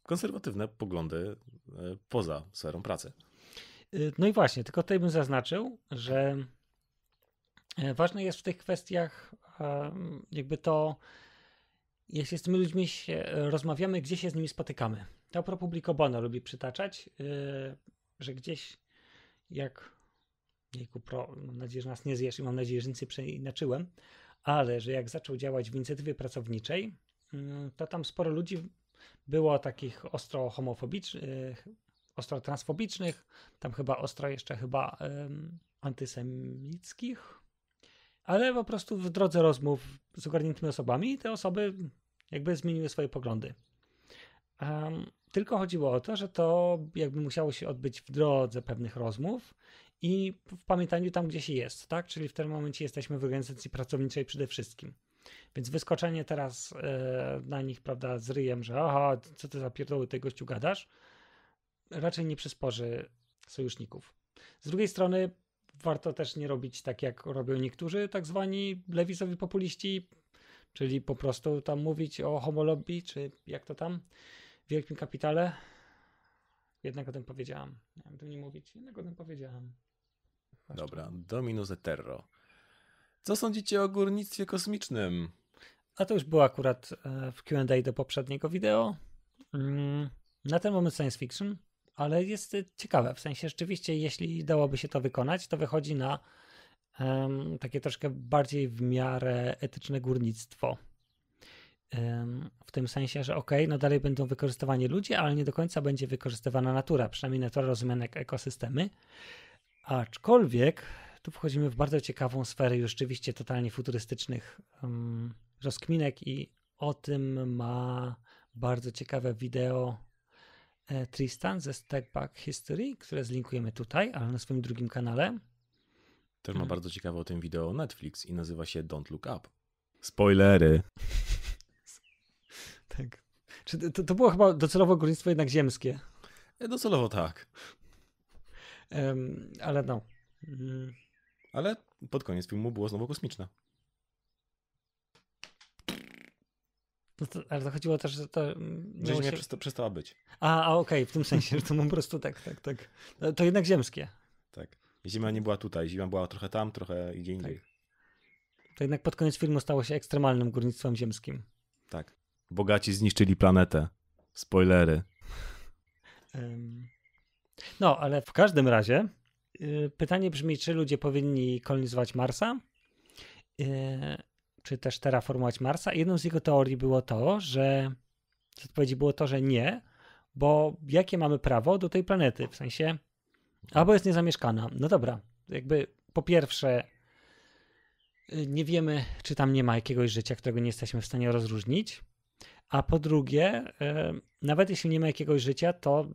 [SPEAKER 2] konserwatywne poglądy e, poza sferą pracy.
[SPEAKER 1] Y, no i właśnie, tylko tutaj bym zaznaczył, że e, ważne jest w tych kwestiach e, jakby to, jeśli z tymi ludźmi się rozmawiamy, gdzie się z nimi spotykamy. To ProPublico Bono lubi przytaczać, y, że gdzieś jak Jejku, pro, mam nadzieję, że nas nie zjesz i mam nadzieję, że nic nie przeinaczyłem ale że jak zaczął działać w inicjatywie pracowniczej, mm, to tam sporo ludzi było takich ostro homofobicznych, ostro transfobicznych, tam chyba ostro jeszcze chyba um, antysemickich, ale po prostu w drodze rozmów z ogarniętymi osobami te osoby jakby zmieniły swoje poglądy. Um, tylko chodziło o to, że to jakby musiało się odbyć w drodze pewnych rozmów i w pamiętaniu tam, gdzie się jest, tak? Czyli w tym momencie jesteśmy w organizacji pracowniczej przede wszystkim. Więc wyskoczenie teraz e, na nich, prawda, z ryjem, że aha, co ty za pierdoły, ty gościu gadasz, raczej nie przysporzy sojuszników. Z drugiej strony warto też nie robić tak, jak robią niektórzy tak zwani lewicowi populiści, czyli po prostu tam mówić o homolobii, czy jak to tam, wielkim kapitale. Jednak o tym powiedziałam. Miałem tu nie mówić, jednak o tym powiedziałam. Właśnie.
[SPEAKER 2] Dobra, Dominus Eterro. Co sądzicie o górnictwie kosmicznym?
[SPEAKER 1] A to już było akurat e, w QA do poprzedniego wideo. Mm, na ten moment science fiction, ale jest ciekawe. W sensie rzeczywiście, jeśli dałoby się to wykonać, to wychodzi na um, takie troszkę bardziej w miarę etyczne górnictwo. W tym sensie, że ok, no dalej będą wykorzystywani ludzie, ale nie do końca będzie wykorzystywana natura, przynajmniej natura rozumiana jak ekosystemy. Aczkolwiek tu wchodzimy w bardzo ciekawą sferę już rzeczywiście totalnie futurystycznych um, rozkminek i o tym ma bardzo ciekawe wideo e, Tristan ze Step History, które zlinkujemy tutaj, ale na swoim drugim kanale.
[SPEAKER 2] Też ma hmm. bardzo ciekawe o tym wideo Netflix i nazywa się Don't Look Up.
[SPEAKER 1] Spoilery. Tak. Czy to, to było chyba docelowo górnictwo jednak ziemskie?
[SPEAKER 2] E, docelowo tak.
[SPEAKER 1] Um, ale no. Mm.
[SPEAKER 2] Ale pod koniec filmu było znowu kosmiczne.
[SPEAKER 1] No to, ale to chodziło też, że to... Mm, że Ziemia się... przesta przestała być. A, a okej, okay, w tym sensie, że to po prostu tak, tak, tak. No, to jednak ziemskie.
[SPEAKER 2] Tak. Ziemia nie była tutaj, Ziemia była
[SPEAKER 1] trochę tam, trochę gdzie tak. indziej. Tak. To jednak pod koniec filmu stało się ekstremalnym górnictwem ziemskim.
[SPEAKER 2] Tak. Bogaci zniszczyli planetę. Spoilery.
[SPEAKER 1] No, ale w każdym razie y, pytanie brzmi, czy ludzie powinni kolonizować Marsa? Y, czy też terraformować Marsa? Jedną z jego teorii było to, że z odpowiedzi było to, że nie, bo jakie mamy prawo do tej planety? W sensie, albo jest niezamieszkana. No dobra, jakby po pierwsze, y, nie wiemy, czy tam nie ma jakiegoś życia, którego nie jesteśmy w stanie rozróżnić. A po drugie, nawet jeśli nie ma jakiegoś życia, to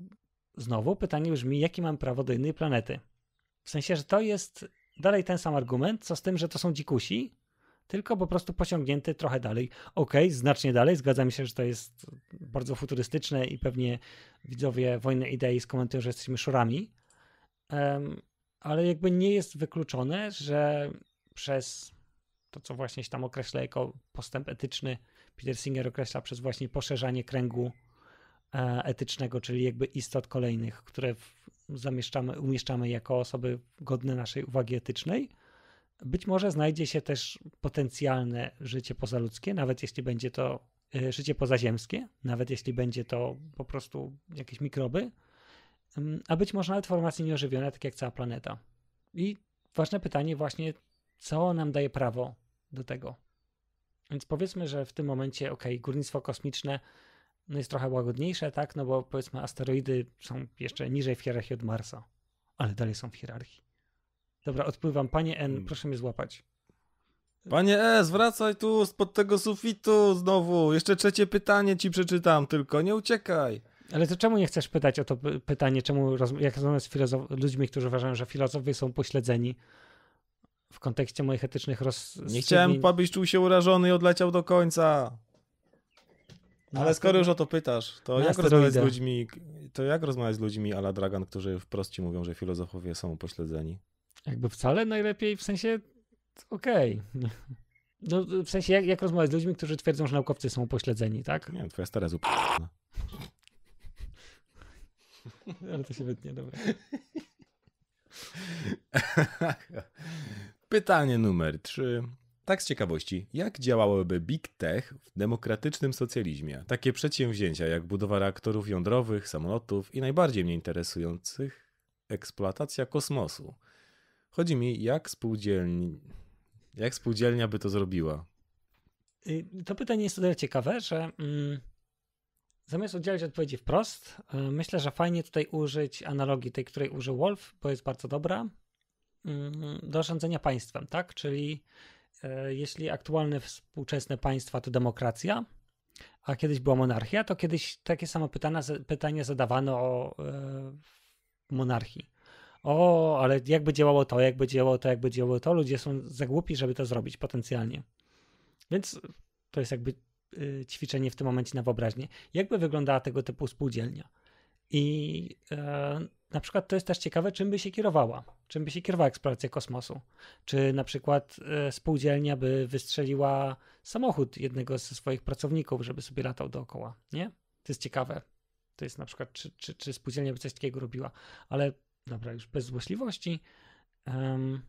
[SPEAKER 1] znowu pytanie brzmi, jakie mam prawo do innej planety? W sensie, że to jest dalej ten sam argument, co z tym, że to są dzikusi, tylko po prostu pociągnięty trochę dalej. Okej, okay, znacznie dalej, zgadzam się, że to jest bardzo futurystyczne i pewnie widzowie Wojny Idei skomentują, że jesteśmy szurami, ale jakby nie jest wykluczone, że przez to, co właśnie się tam określa jako postęp etyczny Peter Singer określa przez właśnie poszerzanie kręgu e, etycznego, czyli jakby istot kolejnych, które zamieszczamy, umieszczamy jako osoby godne naszej uwagi etycznej. Być może znajdzie się też potencjalne życie pozaludzkie, nawet jeśli będzie to e, życie pozaziemskie, nawet jeśli będzie to po prostu jakieś mikroby, mm, a być może nawet formacje nieożywione, tak jak cała planeta. I ważne pytanie właśnie, co nam daje prawo do tego? Więc powiedzmy, że w tym momencie, ok, górnictwo kosmiczne no jest trochę łagodniejsze, tak? No bo powiedzmy, asteroidy są jeszcze niżej w hierarchii od Marsa, ale dalej są w hierarchii. Dobra, odpływam. Panie N, hmm. proszę mnie złapać.
[SPEAKER 2] Panie E, zwracaj tu spod tego sufitu znowu. Jeszcze trzecie pytanie ci przeczytam, tylko nie uciekaj.
[SPEAKER 1] Ale to czemu nie chcesz pytać o to pytanie, czemu jak rozmawiasz z ludźmi, którzy uważają, że filozofowie są pośledzeni, w kontekście moich etycznych roz... Nie chciałem,
[SPEAKER 2] abyś czuł się urażony i odleciał do końca.
[SPEAKER 1] No, Ale skoro już o to pytasz, to jak rozmawiać z ludźmi,
[SPEAKER 2] to jak rozmawiać z ludźmi ala Dragon, którzy wprost ci mówią, że filozofowie są pośledzeni?
[SPEAKER 1] Jakby wcale najlepiej, w sensie okej. Okay. No, w sensie jak, jak rozmawiać z ludźmi, którzy twierdzą, że naukowcy są pośledzeni, tak? Nie twoja stara upośledzona. Ale to się wytnie, dobra.
[SPEAKER 2] Pytanie numer 3. Tak z ciekawości, jak działałoby big tech w demokratycznym socjalizmie? Takie przedsięwzięcia jak budowa reaktorów jądrowych, samolotów i najbardziej mnie interesujących eksploatacja kosmosu. Chodzi mi, jak, spółdzielni... jak spółdzielnia by to zrobiła?
[SPEAKER 1] Y, to pytanie jest o tyle ciekawe, że mm, Zamiast udzielać odpowiedzi wprost, e, myślę, że fajnie tutaj użyć analogii tej, której użył Wolf, bo jest bardzo dobra, mm, do rządzenia państwem, tak? Czyli e, jeśli aktualne współczesne państwa to demokracja, a kiedyś była monarchia, to kiedyś takie samo pytania, pytania zadawano o e, monarchii. O, ale jakby działało to, jakby działało to, jakby działało to, ludzie są za głupi, żeby to zrobić potencjalnie. Więc to jest jakby Y, ćwiczenie w tym momencie na wyobraźnię. Jakby wyglądała tego typu spółdzielnia? I e, na przykład to jest też ciekawe, czym by się kierowała, czym by się kierowała eksploracja kosmosu. Czy na przykład e, spółdzielnia by wystrzeliła samochód jednego ze swoich pracowników, żeby sobie latał dookoła, nie? To jest ciekawe. To jest na przykład, czy, czy, czy spółdzielnia by coś takiego robiła, ale dobra, już bez złośliwości. Um,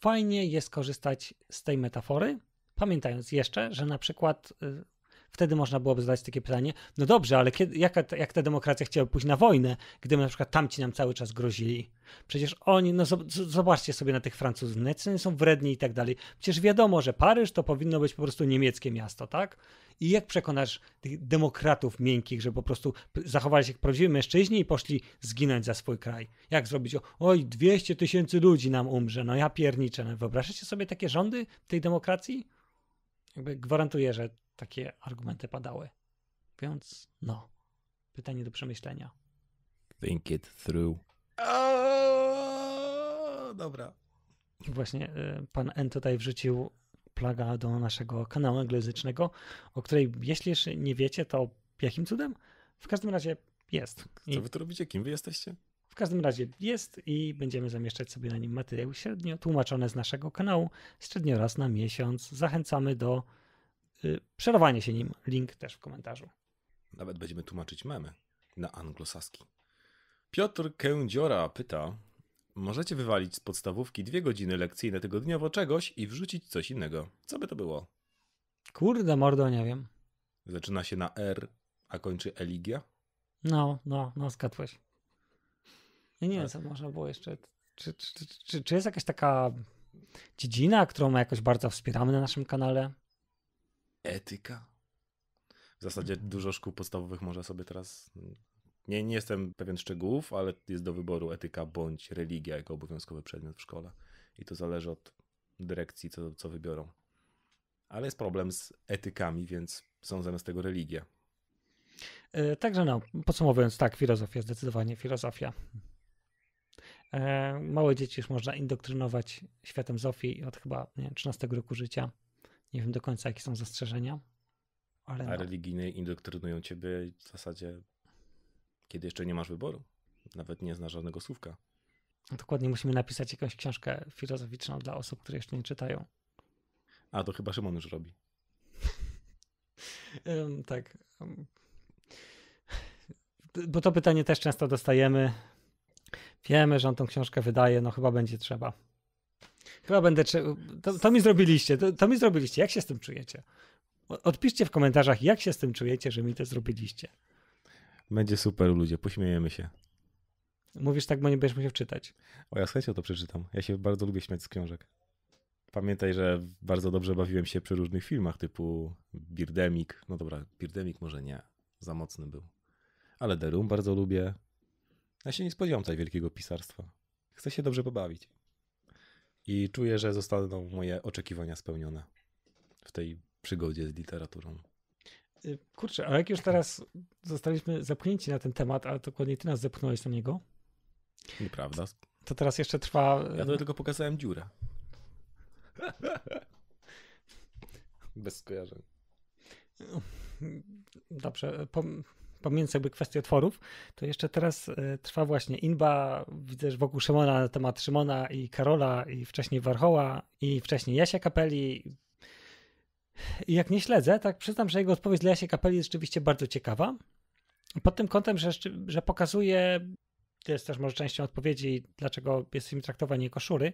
[SPEAKER 1] fajnie jest korzystać z tej metafory, pamiętając jeszcze, że na przykład y, wtedy można byłoby zadać takie pytanie, no dobrze, ale kiedy, jak, jak ta demokracja chciała pójść na wojnę, gdyby na przykład tamci nam cały czas grozili? Przecież oni, no zobaczcie sobie na tych Francuzów, no, oni są wredni i tak dalej. Przecież wiadomo, że Paryż to powinno być po prostu niemieckie miasto, tak? I jak przekonasz tych demokratów miękkich, że po prostu zachowali się jak prawdziwi mężczyźni i poszli zginąć za swój kraj? Jak zrobić, oj, 200 tysięcy ludzi nam umrze, no ja pierniczę. No, wyobrażacie sobie takie rządy tej demokracji? Jakby gwarantuję, że takie argumenty padały. Więc no, pytanie do przemyślenia.
[SPEAKER 2] Think it through. O,
[SPEAKER 1] dobra. Właśnie y, pan N tutaj wrzucił plaga do naszego kanału anglojęzycznego, o której jeśli jeszcze nie wiecie, to jakim cudem? W każdym razie jest. I Co wy tu robicie? Kim wy jesteście? W każdym razie jest i będziemy zamieszczać sobie na nim materiały średnio tłumaczone z naszego kanału średnio raz na miesiąc. Zachęcamy do Y, przerwanie się nim, link też w komentarzu.
[SPEAKER 2] Nawet będziemy tłumaczyć memy na anglosaski. Piotr Kędziora pyta, możecie wywalić z podstawówki dwie godziny lekcyjne tygodniowo czegoś i wrzucić coś innego. Co by to było?
[SPEAKER 1] Kurde mordo, nie wiem.
[SPEAKER 2] Zaczyna się na R, a kończy Eligia?
[SPEAKER 1] No, no, no, skatłeś. nie wiem, tak. co można było jeszcze. Czy, czy, czy, czy jest jakaś taka dziedzina, którą jakoś bardzo wspieramy na naszym kanale?
[SPEAKER 2] etyka. W zasadzie dużo szkół podstawowych może sobie teraz. Nie, nie jestem pewien szczegółów, ale jest do wyboru etyka bądź religia jako obowiązkowy przedmiot w szkole. I to zależy od dyrekcji, co, co wybiorą. Ale jest problem z etykami, więc są zamiast tego religie.
[SPEAKER 1] E, także no, podsumowując, tak, filozofia, zdecydowanie filozofia. E, małe dzieci już można indoktrynować światem Zofii od chyba nie, 13 roku życia. Nie wiem do końca, jakie są zastrzeżenia.
[SPEAKER 2] Ale A no. religijne indoktrynują ciebie w zasadzie, kiedy jeszcze nie masz wyboru. Nawet nie znasz żadnego słówka.
[SPEAKER 1] No dokładnie musimy napisać jakąś książkę filozoficzną dla osób, które jeszcze nie czytają.
[SPEAKER 2] A to chyba Szymon już robi.
[SPEAKER 1] tak. Bo to pytanie też często dostajemy. Wiemy, że on tą książkę wydaje, no chyba będzie trzeba. Chyba będę. To, to mi zrobiliście, to, to mi zrobiliście. Jak się z tym czujecie? Odpiszcie w komentarzach, jak się z tym czujecie, że mi to zrobiliście.
[SPEAKER 2] Będzie super, ludzie, pośmiejemy się.
[SPEAKER 1] Mówisz tak, bo nie będziesz musiał czytać. O, ja z chęcią to przeczytam. Ja się bardzo lubię śmiać z książek.
[SPEAKER 2] Pamiętaj, że bardzo dobrze bawiłem się przy różnych filmach typu Birdemic. No dobra, Birdemic może nie, za mocny był. Ale The Room bardzo lubię. Ja się nie spodziewam tutaj wielkiego pisarstwa. Chcę się dobrze pobawić i czuję, że zostaną moje oczekiwania spełnione w tej przygodzie z literaturą.
[SPEAKER 1] Y, kurczę, a jak już teraz zostaliśmy zepchnięci na ten temat, a dokładnie ty nas zepchnąłeś na niego. Nieprawda. To teraz jeszcze trwa. Ja tylko pokazałem
[SPEAKER 2] dziurę. Bez skojarzeń.
[SPEAKER 1] Dobrze. Pom pomiędzy jakby kwestię otworów, to jeszcze teraz e, trwa właśnie inba, widzę, że wokół Szymona na temat Szymona i Karola i wcześniej Warchoła i wcześniej Jasia Kapeli. I jak nie śledzę, tak przyznam, że jego odpowiedź dla Jasia Kapeli jest rzeczywiście bardzo ciekawa. Pod tym kątem, że, że pokazuje, to jest też może częścią odpowiedzi, dlaczego jesteśmy traktowani jako szury,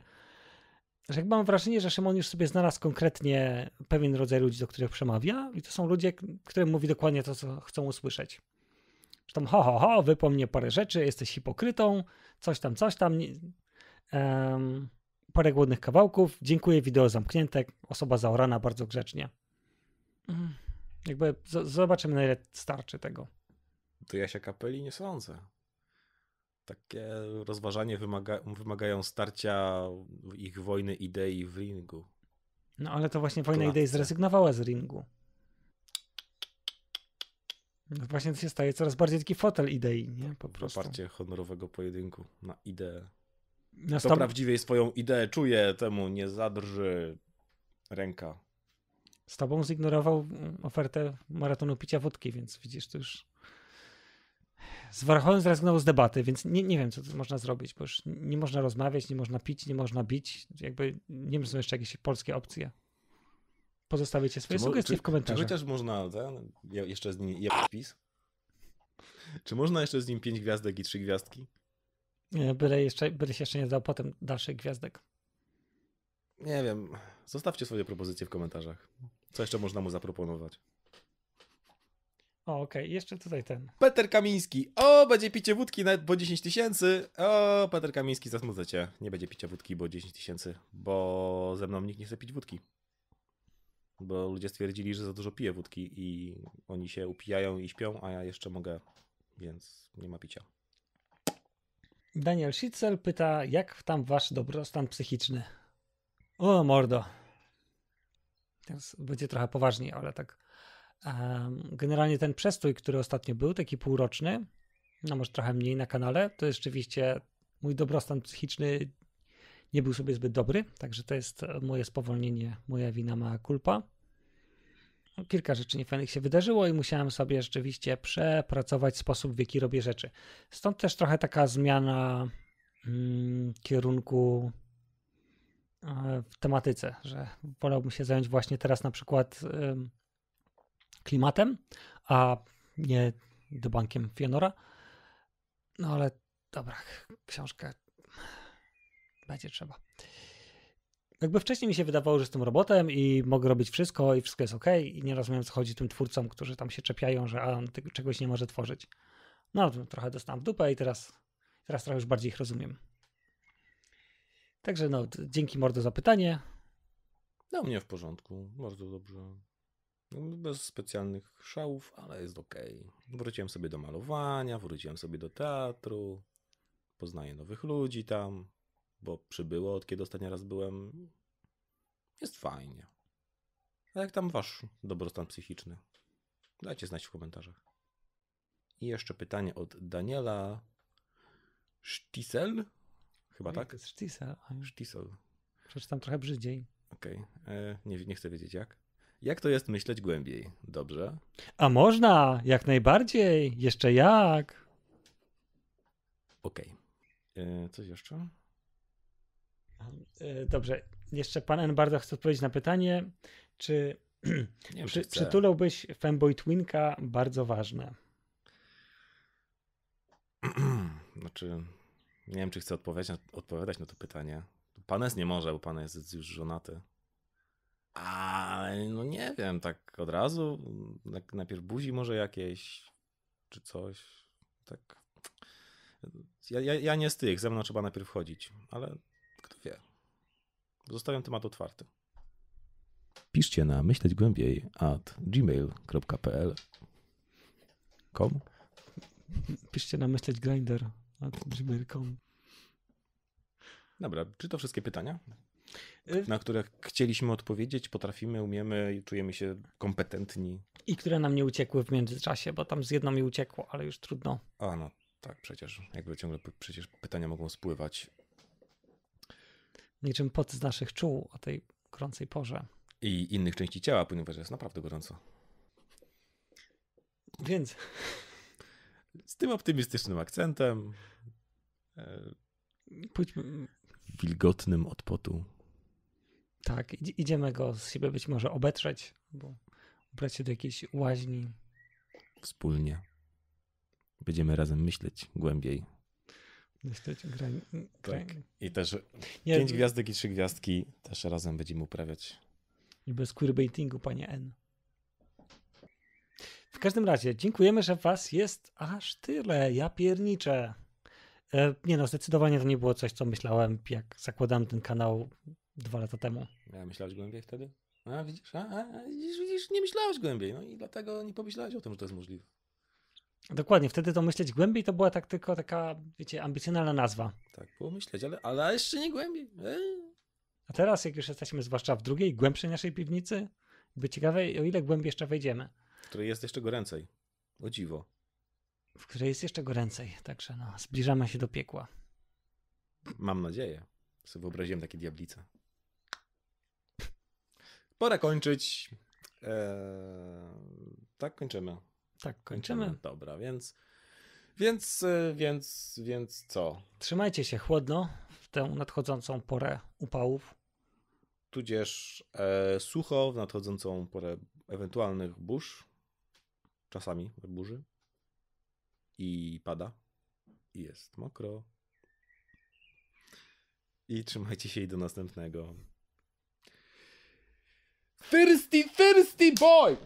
[SPEAKER 1] że jakby mam wrażenie, że Szymon już sobie znalazł konkretnie pewien rodzaj ludzi, do których przemawia, i to są ludzie, którym mówi dokładnie to, co chcą usłyszeć tam ho, ho, ho, wypo parę rzeczy, jesteś hipokrytą, coś tam, coś tam. Um, parę głodnych kawałków, dziękuję, wideo zamknięte, osoba zaorana bardzo grzecznie. Mhm. Jakby zobaczymy, na ile starczy tego. To ja się kapeli nie sądzę.
[SPEAKER 2] Takie rozważanie wymaga wymagają starcia ich wojny idei w ringu.
[SPEAKER 1] No ale to właśnie wojna idei zrezygnowała z ringu. No właśnie to się staje coraz bardziej taki fotel idei, nie? Po prostu.
[SPEAKER 2] Poparcie honorowego pojedynku na ideę. Na Kto prawdziwie swoją ideę czuje, temu nie zadrży ręka.
[SPEAKER 1] Z tobą zignorował mm, ofertę maratonu picia wódki, więc widzisz, to już z Warholem zrezygnował z debaty, więc nie, nie wiem, co tu można zrobić, bo już nie można rozmawiać, nie można pić, nie można bić. Jakby nie wiem, są jeszcze jakieś polskie opcje. Pozostawicie swoje czy, sugestie czy, w komentarzach. Czy chociaż
[SPEAKER 2] można ten, tak? jeszcze z nim wpis? Czy można jeszcze z nim pięć gwiazdek i trzy
[SPEAKER 1] gwiazdki? Nie, byle, jeszcze, się jeszcze nie dał potem dalszych gwiazdek.
[SPEAKER 2] Nie wiem. Zostawcie swoje propozycje w komentarzach. Co jeszcze można mu zaproponować?
[SPEAKER 1] O, okej, okay. jeszcze tutaj ten.
[SPEAKER 2] Peter Kamiński. O, będzie picie wódki na po 10 tysięcy. O, Peter Kamiński, zasmudzę cię. Nie będzie picia wódki, bo 10 tysięcy, bo ze mną nikt nie chce pić wódki bo ludzie stwierdzili, że za dużo piję wódki i oni się upijają i śpią, a ja jeszcze mogę, więc nie ma picia.
[SPEAKER 1] Daniel Schitzel pyta, jak tam wasz dobrostan psychiczny? O, mordo. Teraz będzie trochę poważniej, ale tak. Generalnie ten przestój, który ostatnio był, taki półroczny, no może trochę mniej na kanale, to jest rzeczywiście mój dobrostan psychiczny nie był sobie zbyt dobry, także to jest e, moje spowolnienie, moja wina, mała kulpa. No, kilka rzeczy niefajnych się wydarzyło i musiałem sobie rzeczywiście przepracować sposób, w jaki robię rzeczy. Stąd też trochę taka zmiana mm, kierunku e, w tematyce, że wolałbym się zająć właśnie teraz na przykład klimatem, a nie debankiem Fionora. No ale dobra, książkę będzie trzeba. Jakby wcześniej mi się wydawało, że jestem robotem i mogę robić wszystko i wszystko jest ok, i nie rozumiem, co chodzi tym twórcom, którzy tam się czepiają, że on czegoś nie może tworzyć. No, trochę dostałem dupę i teraz, teraz trochę już bardziej ich rozumiem. Także no, dzięki Mordo za pytanie.
[SPEAKER 2] No, mnie w porządku, bardzo dobrze. No, bez specjalnych szałów, ale jest ok. Wróciłem sobie do malowania, wróciłem sobie do teatru, poznaję nowych ludzi tam, bo przybyło od kiedy ostatni raz byłem. Jest fajnie. A jak tam wasz dobrostan psychiczny? Dajcie znać w komentarzach. I jeszcze pytanie od Daniela Sztisel? Chyba Oj, tak? Sztisel. Sztisel.
[SPEAKER 1] Przeczytam trochę brzydziej.
[SPEAKER 2] Okej, okay. E, nie, nie chcę wiedzieć jak. Jak to jest myśleć głębiej? Dobrze?
[SPEAKER 1] A można, jak najbardziej. Jeszcze jak. Okej. Okay. E, coś jeszcze? E, dobrze. Jeszcze pan N. bardzo chce odpowiedzieć na pytanie, czy, wiem, przy, przytulałbyś fanboy Twinka bardzo ważne?
[SPEAKER 2] Znaczy, nie wiem, czy chcę odpowiadać, odpowiadać na to pytanie. Panes nie może, bo pan jest już żonaty. Ale no nie wiem, tak od razu. Najpierw buzi może jakieś, czy coś. Tak. Ja, ja, ja nie z tych, ze mną trzeba najpierw chodzić, ale Zostawiam
[SPEAKER 1] temat otwarty.
[SPEAKER 2] Piszcie na myśleć at gmail.pl Kom?
[SPEAKER 1] Piszcie na myśleć grinder at gmail.com
[SPEAKER 2] Dobra, czy to wszystkie pytania? Y- na które chcieliśmy odpowiedzieć, potrafimy, umiemy i czujemy się kompetentni.
[SPEAKER 1] I które nam nie uciekły w międzyczasie, bo tam z jedną mi uciekło, ale już trudno.
[SPEAKER 2] A no, tak przecież, jakby ciągle przecież pytania mogą spływać
[SPEAKER 1] niczym pot z naszych czuł o tej gorącej porze.
[SPEAKER 2] I innych części ciała, ponieważ jest naprawdę gorąco. Więc. Z tym optymistycznym akcentem.
[SPEAKER 1] E, Pójdźmy.
[SPEAKER 2] Wilgotnym od potu.
[SPEAKER 1] Tak, idziemy go z siebie być może obetrzeć, bo ubrać się do jakiejś łaźni.
[SPEAKER 2] Wspólnie. Będziemy razem myśleć głębiej
[SPEAKER 1] myśleć. Grań, grań. Tak.
[SPEAKER 2] I też nie, pięć nie. gwiazdek i trzy gwiazdki też razem będziemy uprawiać.
[SPEAKER 1] I bez queerbaitingu, panie N. W każdym razie, dziękujemy, że was jest aż tyle. Ja pierniczę. E, nie no, zdecydowanie to nie było coś, co myślałem, jak zakładałem ten kanał dwa lata temu.
[SPEAKER 2] Ja myślałeś głębiej wtedy? A widzisz, a, a, widzisz, widzisz, nie myślałeś głębiej, no i dlatego nie pomyślałeś o tym, że to jest możliwe.
[SPEAKER 1] Dokładnie, wtedy to myśleć głębiej to była tak tylko taka, wiecie, ambicjonalna nazwa. Tak, było myśleć, ale, ale jeszcze nie głębiej. Eee. A teraz, jak już jesteśmy zwłaszcza w drugiej, głębszej naszej piwnicy, by ciekawe, o ile głębiej jeszcze wejdziemy.
[SPEAKER 2] W której jest jeszcze goręcej. O dziwo.
[SPEAKER 1] W której jest jeszcze goręcej, także no, zbliżamy się do piekła.
[SPEAKER 2] Mam nadzieję. Sobie wyobraziłem takie diablice. Pora kończyć. Eee, tak, kończymy. Tak, kończymy. Dobra, więc. Więc, y, więc, więc co?
[SPEAKER 1] Trzymajcie się chłodno w tę nadchodzącą porę upałów.
[SPEAKER 2] Tudzież e, sucho w nadchodzącą porę ewentualnych burz. Czasami burzy. I pada. I jest mokro. I trzymajcie się i do następnego. Thirsty, thirsty boy!